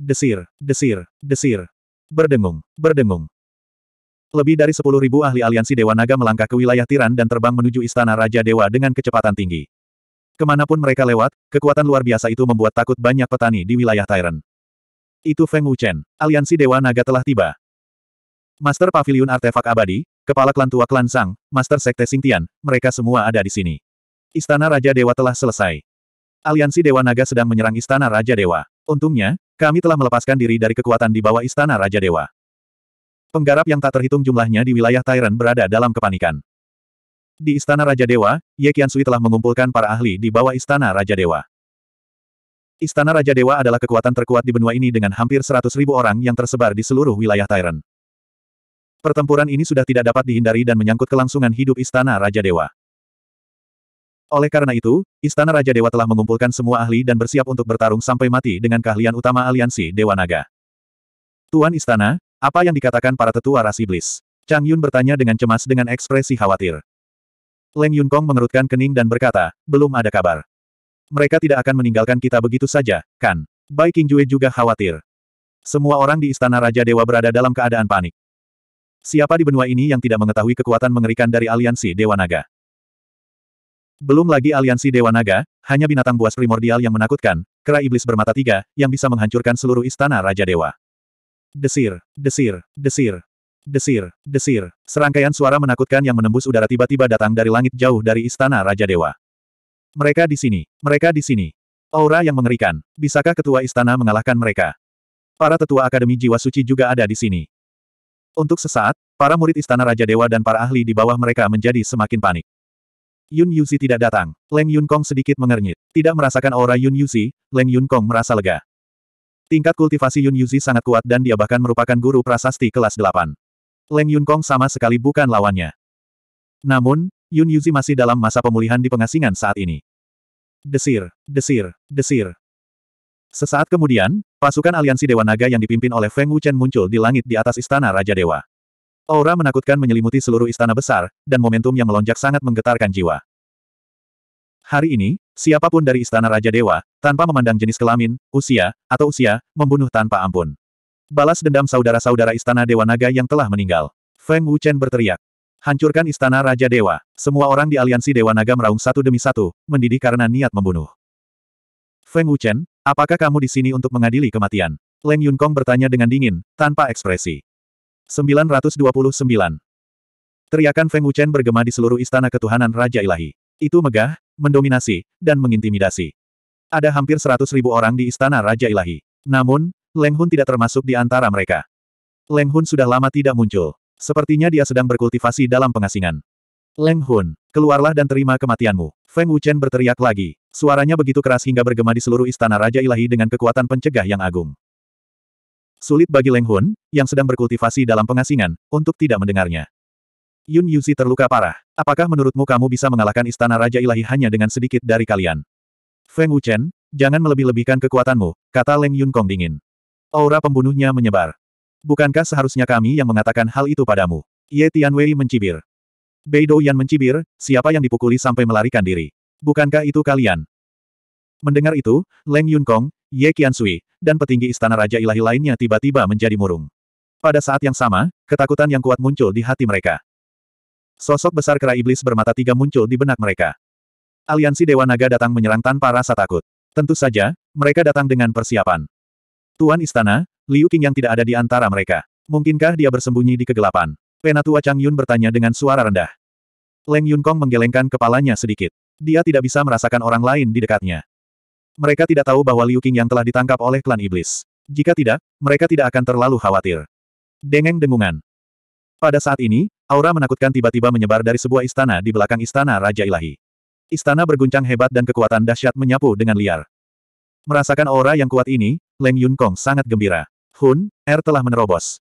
Desir, desir, desir. Berdengung, berdengung. Lebih dari sepuluh ribu ahli aliansi Dewa Naga melangkah ke wilayah Tiran dan terbang menuju Istana Raja Dewa dengan kecepatan tinggi. Kemanapun mereka lewat, kekuatan luar biasa itu membuat takut banyak petani di wilayah Tyrant. Itu Feng Wuchen. Aliansi Dewa Naga telah tiba. Master Pavilion Artefak Abadi, Kepala klan tua klan Sang, Master Sekte sintian, mereka semua ada di sini. Istana Raja Dewa telah selesai. Aliansi Dewa Naga sedang menyerang Istana Raja Dewa. Untungnya, kami telah melepaskan diri dari kekuatan di bawah Istana Raja Dewa. Penggarap yang tak terhitung jumlahnya di wilayah Tyrant berada dalam kepanikan. Di Istana Raja Dewa, Ye Qiansui telah mengumpulkan para ahli di bawah Istana Raja Dewa. Istana Raja Dewa adalah kekuatan terkuat di benua ini dengan hampir 100.000 orang yang tersebar di seluruh wilayah Tyrant. Pertempuran ini sudah tidak dapat dihindari dan menyangkut kelangsungan hidup Istana Raja Dewa. Oleh karena itu, Istana Raja Dewa telah mengumpulkan semua ahli dan bersiap untuk bertarung sampai mati dengan keahlian utama aliansi Dewa Naga. Tuan Istana, apa yang dikatakan para tetua ras iblis? Chang Yun bertanya dengan cemas dengan ekspresi khawatir. Leng Yun Kong mengerutkan kening dan berkata, belum ada kabar. Mereka tidak akan meninggalkan kita begitu saja, kan? Bai King Jue juga khawatir. Semua orang di Istana Raja Dewa berada dalam keadaan panik. Siapa di benua ini yang tidak mengetahui kekuatan mengerikan dari aliansi Dewa Naga? Belum lagi aliansi Dewa Naga, hanya binatang buas primordial yang menakutkan, kera iblis bermata tiga, yang bisa menghancurkan seluruh istana Raja Dewa. Desir, desir, desir, desir, desir. Serangkaian suara menakutkan yang menembus udara tiba-tiba datang dari langit jauh dari istana Raja Dewa. Mereka di sini, mereka di sini. Aura yang mengerikan. Bisakah ketua istana mengalahkan mereka? Para tetua Akademi Jiwa Suci juga ada di sini. Untuk sesaat, para murid istana Raja Dewa dan para ahli di bawah mereka menjadi semakin panik. Yun Yuzi tidak datang. Leng Yun Kong sedikit mengernyit. Tidak merasakan aura Yun Yuzi, Leng Yun Kong merasa lega. Tingkat kultivasi Yun Yuzi sangat kuat dan dia bahkan merupakan guru prasasti kelas 8. Leng Yun Kong sama sekali bukan lawannya. Namun, Yun Yuzi masih dalam masa pemulihan di pengasingan saat ini. Desir, desir, desir. Sesaat kemudian, pasukan aliansi Dewa Naga yang dipimpin oleh Feng Wuchen muncul di langit di atas istana Raja Dewa. Aura menakutkan menyelimuti seluruh istana besar, dan momentum yang melonjak sangat menggetarkan jiwa. Hari ini, siapapun dari istana Raja Dewa, tanpa memandang jenis kelamin, usia, atau usia, membunuh tanpa ampun. Balas dendam saudara-saudara istana Dewa Naga yang telah meninggal. Feng Wuchen berteriak. Hancurkan istana Raja Dewa. Semua orang di aliansi Dewa Naga meraung satu demi satu, mendidih karena niat membunuh. Feng Wuchen, Apakah kamu di sini untuk mengadili kematian? Leng Yun Kong bertanya dengan dingin, tanpa ekspresi. 929. Teriakan Feng Wuchen bergema di seluruh istana ketuhanan Raja Ilahi. Itu megah, mendominasi, dan mengintimidasi. Ada hampir seratus ribu orang di istana Raja Ilahi. Namun, Leng Hun tidak termasuk di antara mereka. Leng Hun sudah lama tidak muncul. Sepertinya dia sedang berkultivasi dalam pengasingan. Leng Hun, keluarlah dan terima kematianmu. Feng Wuchen berteriak lagi. Suaranya begitu keras hingga bergema di seluruh istana Raja Ilahi dengan kekuatan pencegah yang agung. Sulit bagi Leng Hun, yang sedang berkultivasi dalam pengasingan, untuk tidak mendengarnya. Yun Yuzi terluka parah. Apakah menurutmu kamu bisa mengalahkan istana Raja Ilahi hanya dengan sedikit dari kalian? Feng Wuchen, jangan melebih-lebihkan kekuatanmu, kata Leng Yun Kong dingin. Aura pembunuhnya menyebar. Bukankah seharusnya kami yang mengatakan hal itu padamu? Ye Tianwei mencibir. Beidou Yan mencibir, siapa yang dipukuli sampai melarikan diri? Bukankah itu kalian? Mendengar itu, Leng Yun Kong, Ye Qian Sui, dan petinggi istana Raja Ilahi lainnya tiba-tiba menjadi murung. Pada saat yang sama, ketakutan yang kuat muncul di hati mereka. Sosok besar kera iblis bermata tiga muncul di benak mereka. Aliansi Dewa Naga datang menyerang tanpa rasa takut. Tentu saja, mereka datang dengan persiapan. Tuan Istana, Liu Qing yang tidak ada di antara mereka. Mungkinkah dia bersembunyi di kegelapan? Penatua Chang Yun bertanya dengan suara rendah. Leng Yunkong menggelengkan kepalanya sedikit. Dia tidak bisa merasakan orang lain di dekatnya. Mereka tidak tahu bahwa Liu Qing yang telah ditangkap oleh klan iblis. Jika tidak, mereka tidak akan terlalu khawatir. Dengeng dengungan. Pada saat ini, aura menakutkan tiba-tiba menyebar dari sebuah istana di belakang istana Raja Ilahi. Istana berguncang hebat dan kekuatan dahsyat menyapu dengan liar. Merasakan aura yang kuat ini, Leng Yun Kong sangat gembira. Hun, Er telah menerobos.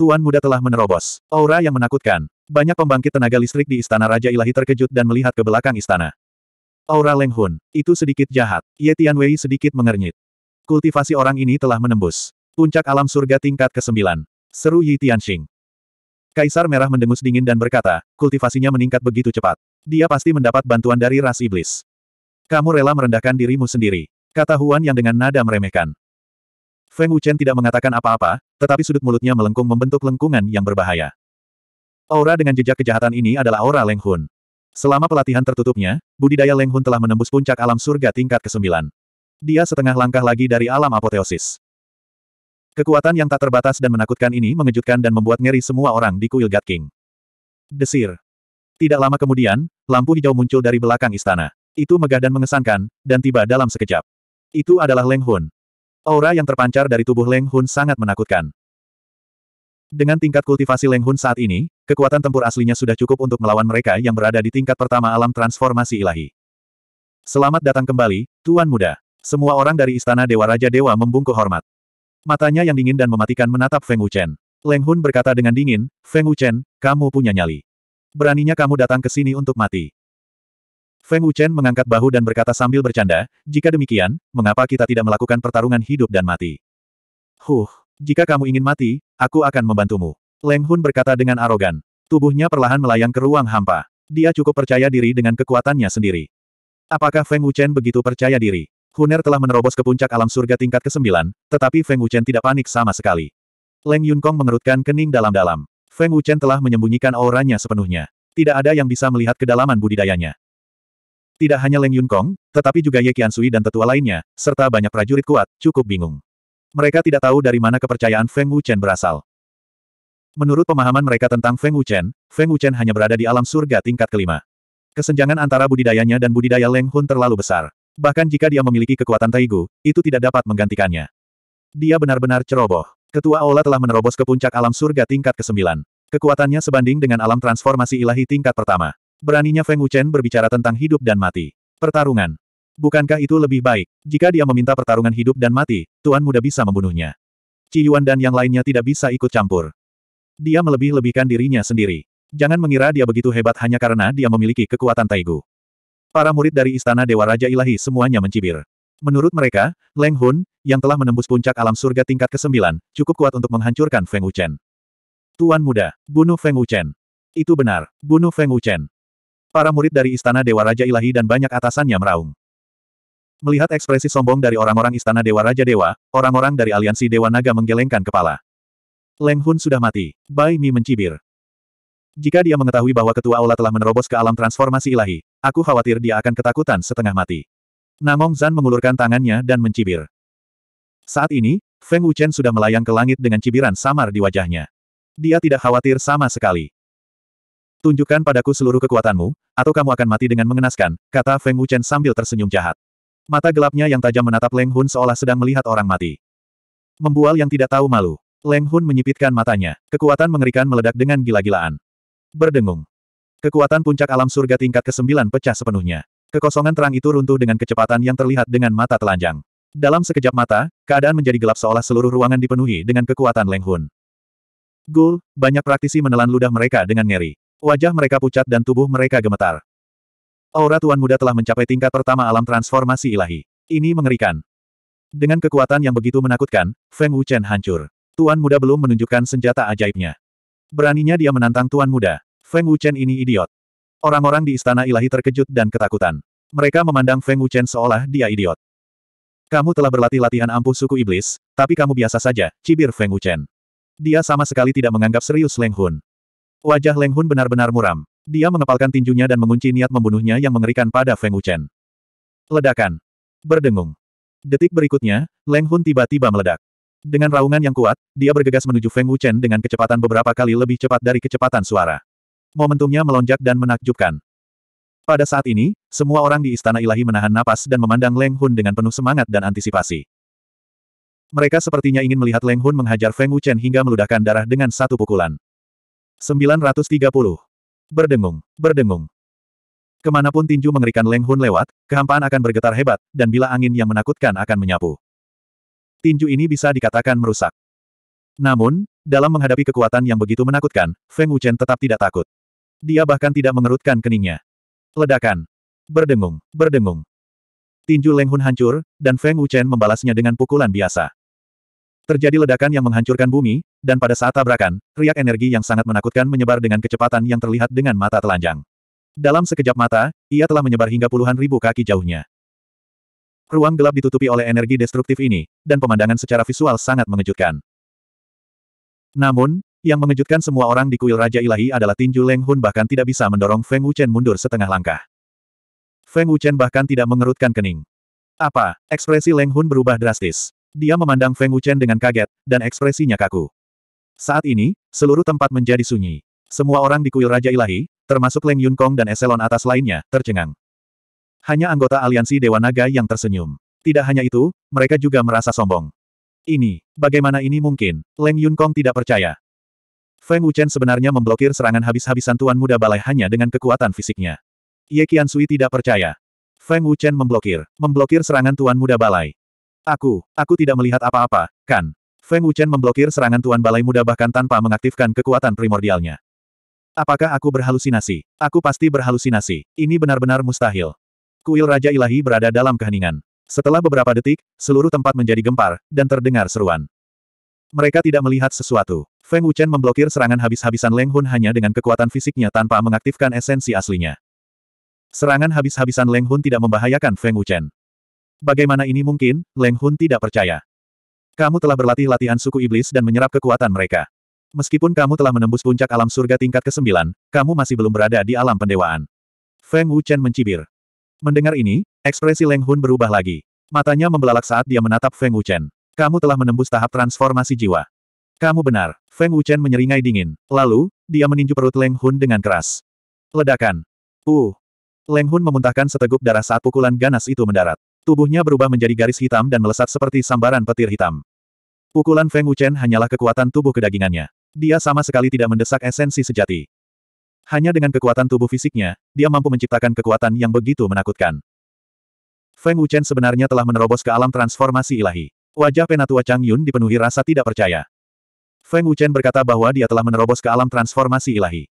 Tuan muda telah menerobos. Aura yang menakutkan. Banyak pembangkit tenaga listrik di istana Raja Ilahi terkejut dan melihat ke belakang istana. Aura Leng Hun, itu sedikit jahat. Ye Tianwei sedikit mengernyit. Kultivasi orang ini telah menembus. Puncak alam surga tingkat ke-9. Seru Yi Tianxing. Kaisar Merah mendengus dingin dan berkata, kultivasinya meningkat begitu cepat. Dia pasti mendapat bantuan dari ras iblis. Kamu rela merendahkan dirimu sendiri. Kata Huan yang dengan nada meremehkan. Feng Wuchen tidak mengatakan apa-apa, tetapi sudut mulutnya melengkung membentuk lengkungan yang berbahaya. Aura dengan jejak kejahatan ini adalah aura Leng Hun. Selama pelatihan tertutupnya, budidaya Leng Hun telah menembus puncak alam surga tingkat ke-9. Dia setengah langkah lagi dari alam apoteosis. Kekuatan yang tak terbatas dan menakutkan ini mengejutkan dan membuat ngeri semua orang di kuil God King. Desir. Tidak lama kemudian, lampu hijau muncul dari belakang istana. Itu megah dan mengesankan, dan tiba dalam sekejap. Itu adalah Leng Hun. Aura yang terpancar dari tubuh Leng Hun sangat menakutkan. Dengan tingkat kultivasi Leng Hun saat ini, Kekuatan tempur aslinya sudah cukup untuk melawan mereka yang berada di tingkat pertama alam transformasi ilahi. Selamat datang kembali, Tuan Muda. Semua orang dari Istana Dewa Raja Dewa membungkuk hormat. Matanya yang dingin dan mematikan menatap Feng Wuchen. Leng Hun berkata dengan dingin, Feng Wuchen, kamu punya nyali. Beraninya kamu datang ke sini untuk mati. Feng Wuchen mengangkat bahu dan berkata sambil bercanda, jika demikian, mengapa kita tidak melakukan pertarungan hidup dan mati? Huh, jika kamu ingin mati, aku akan membantumu. Leng Hun berkata dengan arogan. Tubuhnya perlahan melayang ke ruang hampa. Dia cukup percaya diri dengan kekuatannya sendiri. Apakah Feng Wuchen begitu percaya diri? Huner telah menerobos ke puncak alam surga tingkat ke-9, tetapi Feng Wuchen tidak panik sama sekali. Leng Yunkong mengerutkan kening dalam-dalam. Feng Wuchen telah menyembunyikan auranya sepenuhnya. Tidak ada yang bisa melihat kedalaman budidayanya. Tidak hanya Leng Yunkong, tetapi juga Ye Qiansui dan tetua lainnya, serta banyak prajurit kuat, cukup bingung. Mereka tidak tahu dari mana kepercayaan Feng Wuchen berasal. Menurut pemahaman mereka tentang Feng Wuchen, Feng Wuchen hanya berada di alam surga tingkat kelima. Kesenjangan antara budidayanya dan budidaya Leng Hun terlalu besar. Bahkan jika dia memiliki kekuatan Taigu, itu tidak dapat menggantikannya. Dia benar-benar ceroboh. Ketua Aula telah menerobos ke puncak alam surga tingkat ke-9. Kekuatannya sebanding dengan alam transformasi ilahi tingkat pertama. Beraninya Feng Wuchen berbicara tentang hidup dan mati. Pertarungan. Bukankah itu lebih baik? Jika dia meminta pertarungan hidup dan mati, Tuan Muda bisa membunuhnya. Ci Yuan dan yang lainnya tidak bisa ikut campur. Dia melebih-lebihkan dirinya sendiri. Jangan mengira dia begitu hebat hanya karena dia memiliki kekuatan Taigu. Para murid dari Istana Dewa Raja Ilahi semuanya mencibir. Menurut mereka, Leng Hun, yang telah menembus puncak alam surga tingkat ke-9, cukup kuat untuk menghancurkan Feng Wuchen. Tuan muda, bunuh Feng Wuchen. Itu benar, bunuh Feng Wuchen. Para murid dari Istana Dewa Raja Ilahi dan banyak atasannya meraung. Melihat ekspresi sombong dari orang-orang Istana Dewa Raja Dewa, orang-orang dari Aliansi Dewa Naga menggelengkan kepala. Leng Hun sudah mati. Bai Mi mencibir. Jika dia mengetahui bahwa ketua aula telah menerobos ke alam transformasi ilahi, aku khawatir dia akan ketakutan setengah mati. Namong Zan mengulurkan tangannya dan mencibir. Saat ini, Feng Wuchen sudah melayang ke langit dengan cibiran samar di wajahnya. Dia tidak khawatir sama sekali. Tunjukkan padaku seluruh kekuatanmu, atau kamu akan mati dengan mengenaskan, kata Feng Wuchen sambil tersenyum jahat. Mata gelapnya yang tajam menatap Leng Hun seolah sedang melihat orang mati. Membual yang tidak tahu malu. Leng Hun menyipitkan matanya. Kekuatan mengerikan meledak dengan gila-gilaan. Berdengung. Kekuatan puncak alam surga tingkat ke-9 pecah sepenuhnya. Kekosongan terang itu runtuh dengan kecepatan yang terlihat dengan mata telanjang. Dalam sekejap mata, keadaan menjadi gelap seolah seluruh ruangan dipenuhi dengan kekuatan Leng Hun. Gul, banyak praktisi menelan ludah mereka dengan ngeri. Wajah mereka pucat dan tubuh mereka gemetar. Aura Tuan Muda telah mencapai tingkat pertama alam transformasi ilahi. Ini mengerikan. Dengan kekuatan yang begitu menakutkan, Feng Wuchen hancur. Tuan muda belum menunjukkan senjata ajaibnya. Beraninya dia menantang tuan muda. Feng Wuchen ini idiot. Orang-orang di istana ilahi terkejut dan ketakutan. Mereka memandang Feng Wuchen seolah dia idiot. Kamu telah berlatih latihan ampuh suku iblis, tapi kamu biasa saja, cibir Feng Wuchen. Dia sama sekali tidak menganggap serius Leng Hun. Wajah Leng Hun benar-benar muram. Dia mengepalkan tinjunya dan mengunci niat membunuhnya yang mengerikan pada Feng Wuchen. Ledakan. Berdengung. Detik berikutnya, Leng Hun tiba-tiba meledak. Dengan raungan yang kuat, dia bergegas menuju Feng Wuchen dengan kecepatan beberapa kali lebih cepat dari kecepatan suara. Momentumnya melonjak dan menakjubkan. Pada saat ini, semua orang di Istana Ilahi menahan napas dan memandang Leng Hun dengan penuh semangat dan antisipasi. Mereka sepertinya ingin melihat Leng Hun menghajar Feng Wuchen hingga meludahkan darah dengan satu pukulan. 930. Berdengung, berdengung. Kemanapun tinju mengerikan Leng Hun lewat, kehampaan akan bergetar hebat, dan bila angin yang menakutkan akan menyapu tinju ini bisa dikatakan merusak. Namun, dalam menghadapi kekuatan yang begitu menakutkan, Feng Wuchen tetap tidak takut. Dia bahkan tidak mengerutkan keningnya. Ledakan. Berdengung, berdengung. Tinju Leng Hun hancur, dan Feng Wuchen membalasnya dengan pukulan biasa. Terjadi ledakan yang menghancurkan bumi, dan pada saat tabrakan, riak energi yang sangat menakutkan menyebar dengan kecepatan yang terlihat dengan mata telanjang. Dalam sekejap mata, ia telah menyebar hingga puluhan ribu kaki jauhnya. Ruang gelap ditutupi oleh energi destruktif ini, dan pemandangan secara visual sangat mengejutkan. Namun, yang mengejutkan semua orang di kuil Raja Ilahi adalah tinju Leng Hun bahkan tidak bisa mendorong Feng Wuchen mundur setengah langkah. Feng Wuchen bahkan tidak mengerutkan kening. Apa? Ekspresi Leng Hun berubah drastis. Dia memandang Feng Wuchen dengan kaget, dan ekspresinya kaku. Saat ini, seluruh tempat menjadi sunyi. Semua orang di kuil Raja Ilahi, termasuk Leng Yun Kong dan eselon atas lainnya, tercengang. Hanya anggota aliansi Dewa Naga yang tersenyum. Tidak hanya itu, mereka juga merasa sombong. Ini, bagaimana ini mungkin? Leng Yun Kong tidak percaya. Feng Wuchen sebenarnya memblokir serangan habis-habisan Tuan Muda Balai hanya dengan kekuatan fisiknya. Ye Qian Sui tidak percaya. Feng Wuchen memblokir, memblokir serangan Tuan Muda Balai. Aku, aku tidak melihat apa-apa, kan? Feng Wuchen memblokir serangan Tuan Balai Muda bahkan tanpa mengaktifkan kekuatan primordialnya. Apakah aku berhalusinasi? Aku pasti berhalusinasi. Ini benar-benar mustahil. Kuil Raja Ilahi berada dalam keheningan. Setelah beberapa detik, seluruh tempat menjadi gempar, dan terdengar seruan. Mereka tidak melihat sesuatu. Feng Wuchen memblokir serangan habis-habisan Leng Hun hanya dengan kekuatan fisiknya tanpa mengaktifkan esensi aslinya. Serangan habis-habisan Leng Hun tidak membahayakan Feng Wuchen. Bagaimana ini mungkin? Leng Hun tidak percaya. Kamu telah berlatih latihan suku iblis dan menyerap kekuatan mereka. Meskipun kamu telah menembus puncak alam surga tingkat ke-9, kamu masih belum berada di alam pendewaan. Feng Wuchen mencibir. Mendengar ini, ekspresi Leng Hun berubah lagi. Matanya membelalak saat dia menatap Feng Wuchen. Kamu telah menembus tahap transformasi jiwa. Kamu benar. Feng Wuchen menyeringai dingin. Lalu, dia meninju perut Leng Hun dengan keras. Ledakan. Uh. Leng Hun memuntahkan seteguk darah saat pukulan ganas itu mendarat. Tubuhnya berubah menjadi garis hitam dan melesat seperti sambaran petir hitam. Pukulan Feng Wuchen hanyalah kekuatan tubuh kedagingannya. Dia sama sekali tidak mendesak esensi sejati. Hanya dengan kekuatan tubuh fisiknya, dia mampu menciptakan kekuatan yang begitu menakutkan. Feng Wuchen sebenarnya telah menerobos ke alam transformasi ilahi. Wajah penatua Chang Yun dipenuhi rasa tidak percaya. Feng Wuchen berkata bahwa dia telah menerobos ke alam transformasi ilahi.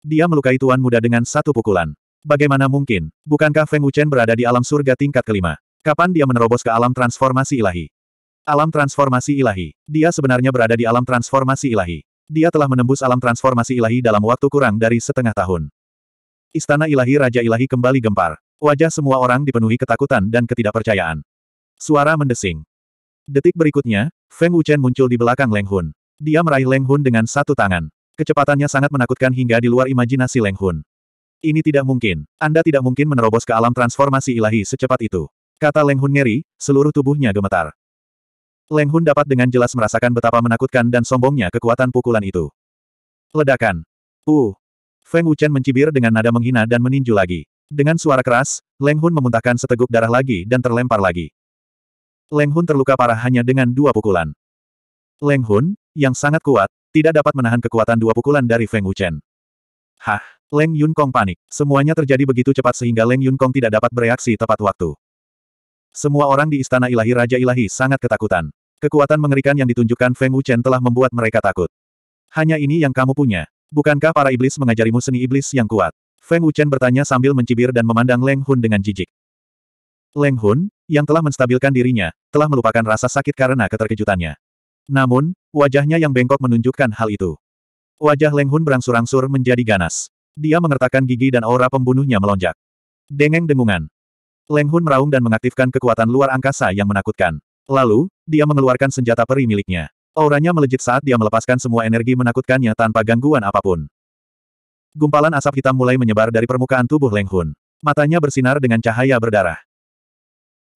Dia melukai tuan muda dengan satu pukulan. Bagaimana mungkin? Bukankah Feng Wuchen berada di alam surga tingkat kelima? Kapan dia menerobos ke alam transformasi ilahi? Alam transformasi ilahi. Dia sebenarnya berada di alam transformasi ilahi dia telah menembus alam transformasi ilahi dalam waktu kurang dari setengah tahun. Istana ilahi Raja Ilahi kembali gempar. Wajah semua orang dipenuhi ketakutan dan ketidakpercayaan. Suara mendesing. Detik berikutnya, Feng Wuchen muncul di belakang Leng Hun. Dia meraih Leng Hun dengan satu tangan. Kecepatannya sangat menakutkan hingga di luar imajinasi Leng Hun. Ini tidak mungkin. Anda tidak mungkin menerobos ke alam transformasi ilahi secepat itu. Kata Leng Hun ngeri, seluruh tubuhnya gemetar. Leng Hun dapat dengan jelas merasakan betapa menakutkan dan sombongnya kekuatan pukulan itu. Ledakan. Uh. Feng Wuchen mencibir dengan nada menghina dan meninju lagi. Dengan suara keras, Leng Hun memuntahkan seteguk darah lagi dan terlempar lagi. Leng Hun terluka parah hanya dengan dua pukulan. Leng Hun, yang sangat kuat, tidak dapat menahan kekuatan dua pukulan dari Feng Wuchen. Hah, Leng Yun Kong panik. Semuanya terjadi begitu cepat sehingga Leng Yun Kong tidak dapat bereaksi tepat waktu. Semua orang di Istana Ilahi Raja Ilahi sangat ketakutan. Kekuatan mengerikan yang ditunjukkan Feng Wuchen telah membuat mereka takut. Hanya ini yang kamu punya. Bukankah para iblis mengajarimu seni iblis yang kuat? Feng Wuchen bertanya sambil mencibir dan memandang Leng Hun dengan jijik. Leng Hun, yang telah menstabilkan dirinya, telah melupakan rasa sakit karena keterkejutannya. Namun, wajahnya yang bengkok menunjukkan hal itu. Wajah Leng Hun berangsur-angsur menjadi ganas. Dia mengertakkan gigi dan aura pembunuhnya melonjak. Dengeng dengungan. Leng Hun meraung dan mengaktifkan kekuatan luar angkasa yang menakutkan. Lalu, dia mengeluarkan senjata peri miliknya. Auranya melejit saat dia melepaskan semua energi menakutkannya tanpa gangguan apapun. Gumpalan asap hitam mulai menyebar dari permukaan tubuh Leng Hun. Matanya bersinar dengan cahaya berdarah.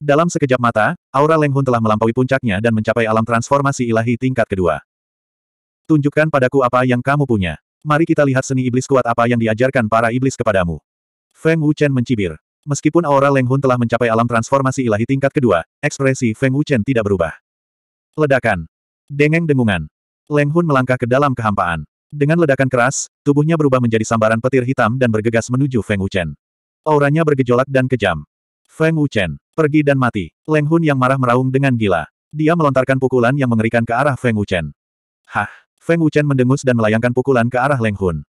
Dalam sekejap mata, aura Leng Hun telah melampaui puncaknya dan mencapai alam transformasi ilahi tingkat kedua. Tunjukkan padaku apa yang kamu punya. Mari kita lihat seni iblis kuat apa yang diajarkan para iblis kepadamu. Feng Wuchen mencibir. Meskipun aura Leng Hun telah mencapai alam transformasi ilahi tingkat kedua, ekspresi Feng Wuchen tidak berubah. Ledakan. Dengeng dengungan. Leng Hun melangkah ke dalam kehampaan. Dengan ledakan keras, tubuhnya berubah menjadi sambaran petir hitam dan bergegas menuju Feng Wuchen. Auranya bergejolak dan kejam. Feng Wuchen, pergi dan mati. Leng Hun yang marah meraung dengan gila. Dia melontarkan pukulan yang mengerikan ke arah Feng Wuchen. Hah! Feng Wuchen mendengus dan melayangkan pukulan ke arah Leng Hun.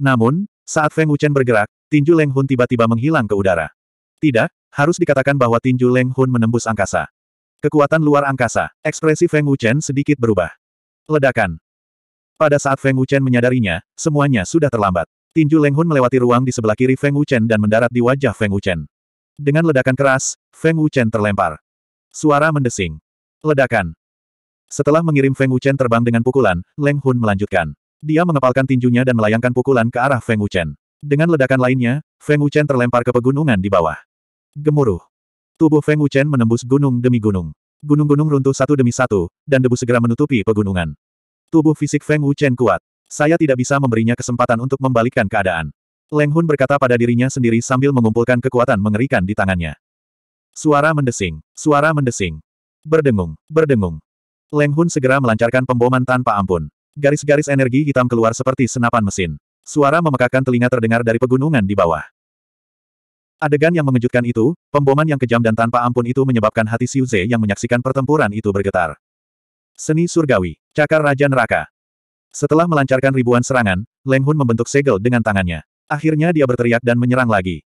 Namun, saat Feng Wuchen bergerak, Tinju Leng Hun tiba-tiba menghilang ke udara. Tidak, harus dikatakan bahwa tinju Leng Hun menembus angkasa. Kekuatan luar angkasa, ekspresi Feng Wuchen sedikit berubah. Ledakan. Pada saat Feng Wuchen menyadarinya, semuanya sudah terlambat. Tinju Leng Hun melewati ruang di sebelah kiri Feng Wuchen dan mendarat di wajah Feng Wuchen. Dengan ledakan keras, Feng Wuchen terlempar. Suara mendesing. Ledakan. Setelah mengirim Feng Wuchen terbang dengan pukulan, Leng Hun melanjutkan. Dia mengepalkan tinjunya dan melayangkan pukulan ke arah Feng Wuchen. Dengan ledakan lainnya, Feng Wuchen terlempar ke pegunungan di bawah. Gemuruh. Tubuh Feng Wuchen menembus gunung demi gunung. Gunung-gunung runtuh satu demi satu, dan debu segera menutupi pegunungan. Tubuh fisik Feng Wuchen kuat. Saya tidak bisa memberinya kesempatan untuk membalikkan keadaan. Leng Hun berkata pada dirinya sendiri sambil mengumpulkan kekuatan mengerikan di tangannya. Suara mendesing, suara mendesing. Berdengung, berdengung. Leng Hun segera melancarkan pemboman tanpa ampun. Garis-garis energi hitam keluar seperti senapan mesin. Suara memekakan telinga terdengar dari pegunungan di bawah. Adegan yang mengejutkan itu, pemboman yang kejam dan tanpa ampun itu menyebabkan hati Xiu Ze yang menyaksikan pertempuran itu bergetar. Seni surgawi, cakar Raja Neraka. Setelah melancarkan ribuan serangan, Leng Hun membentuk segel dengan tangannya. Akhirnya dia berteriak dan menyerang lagi.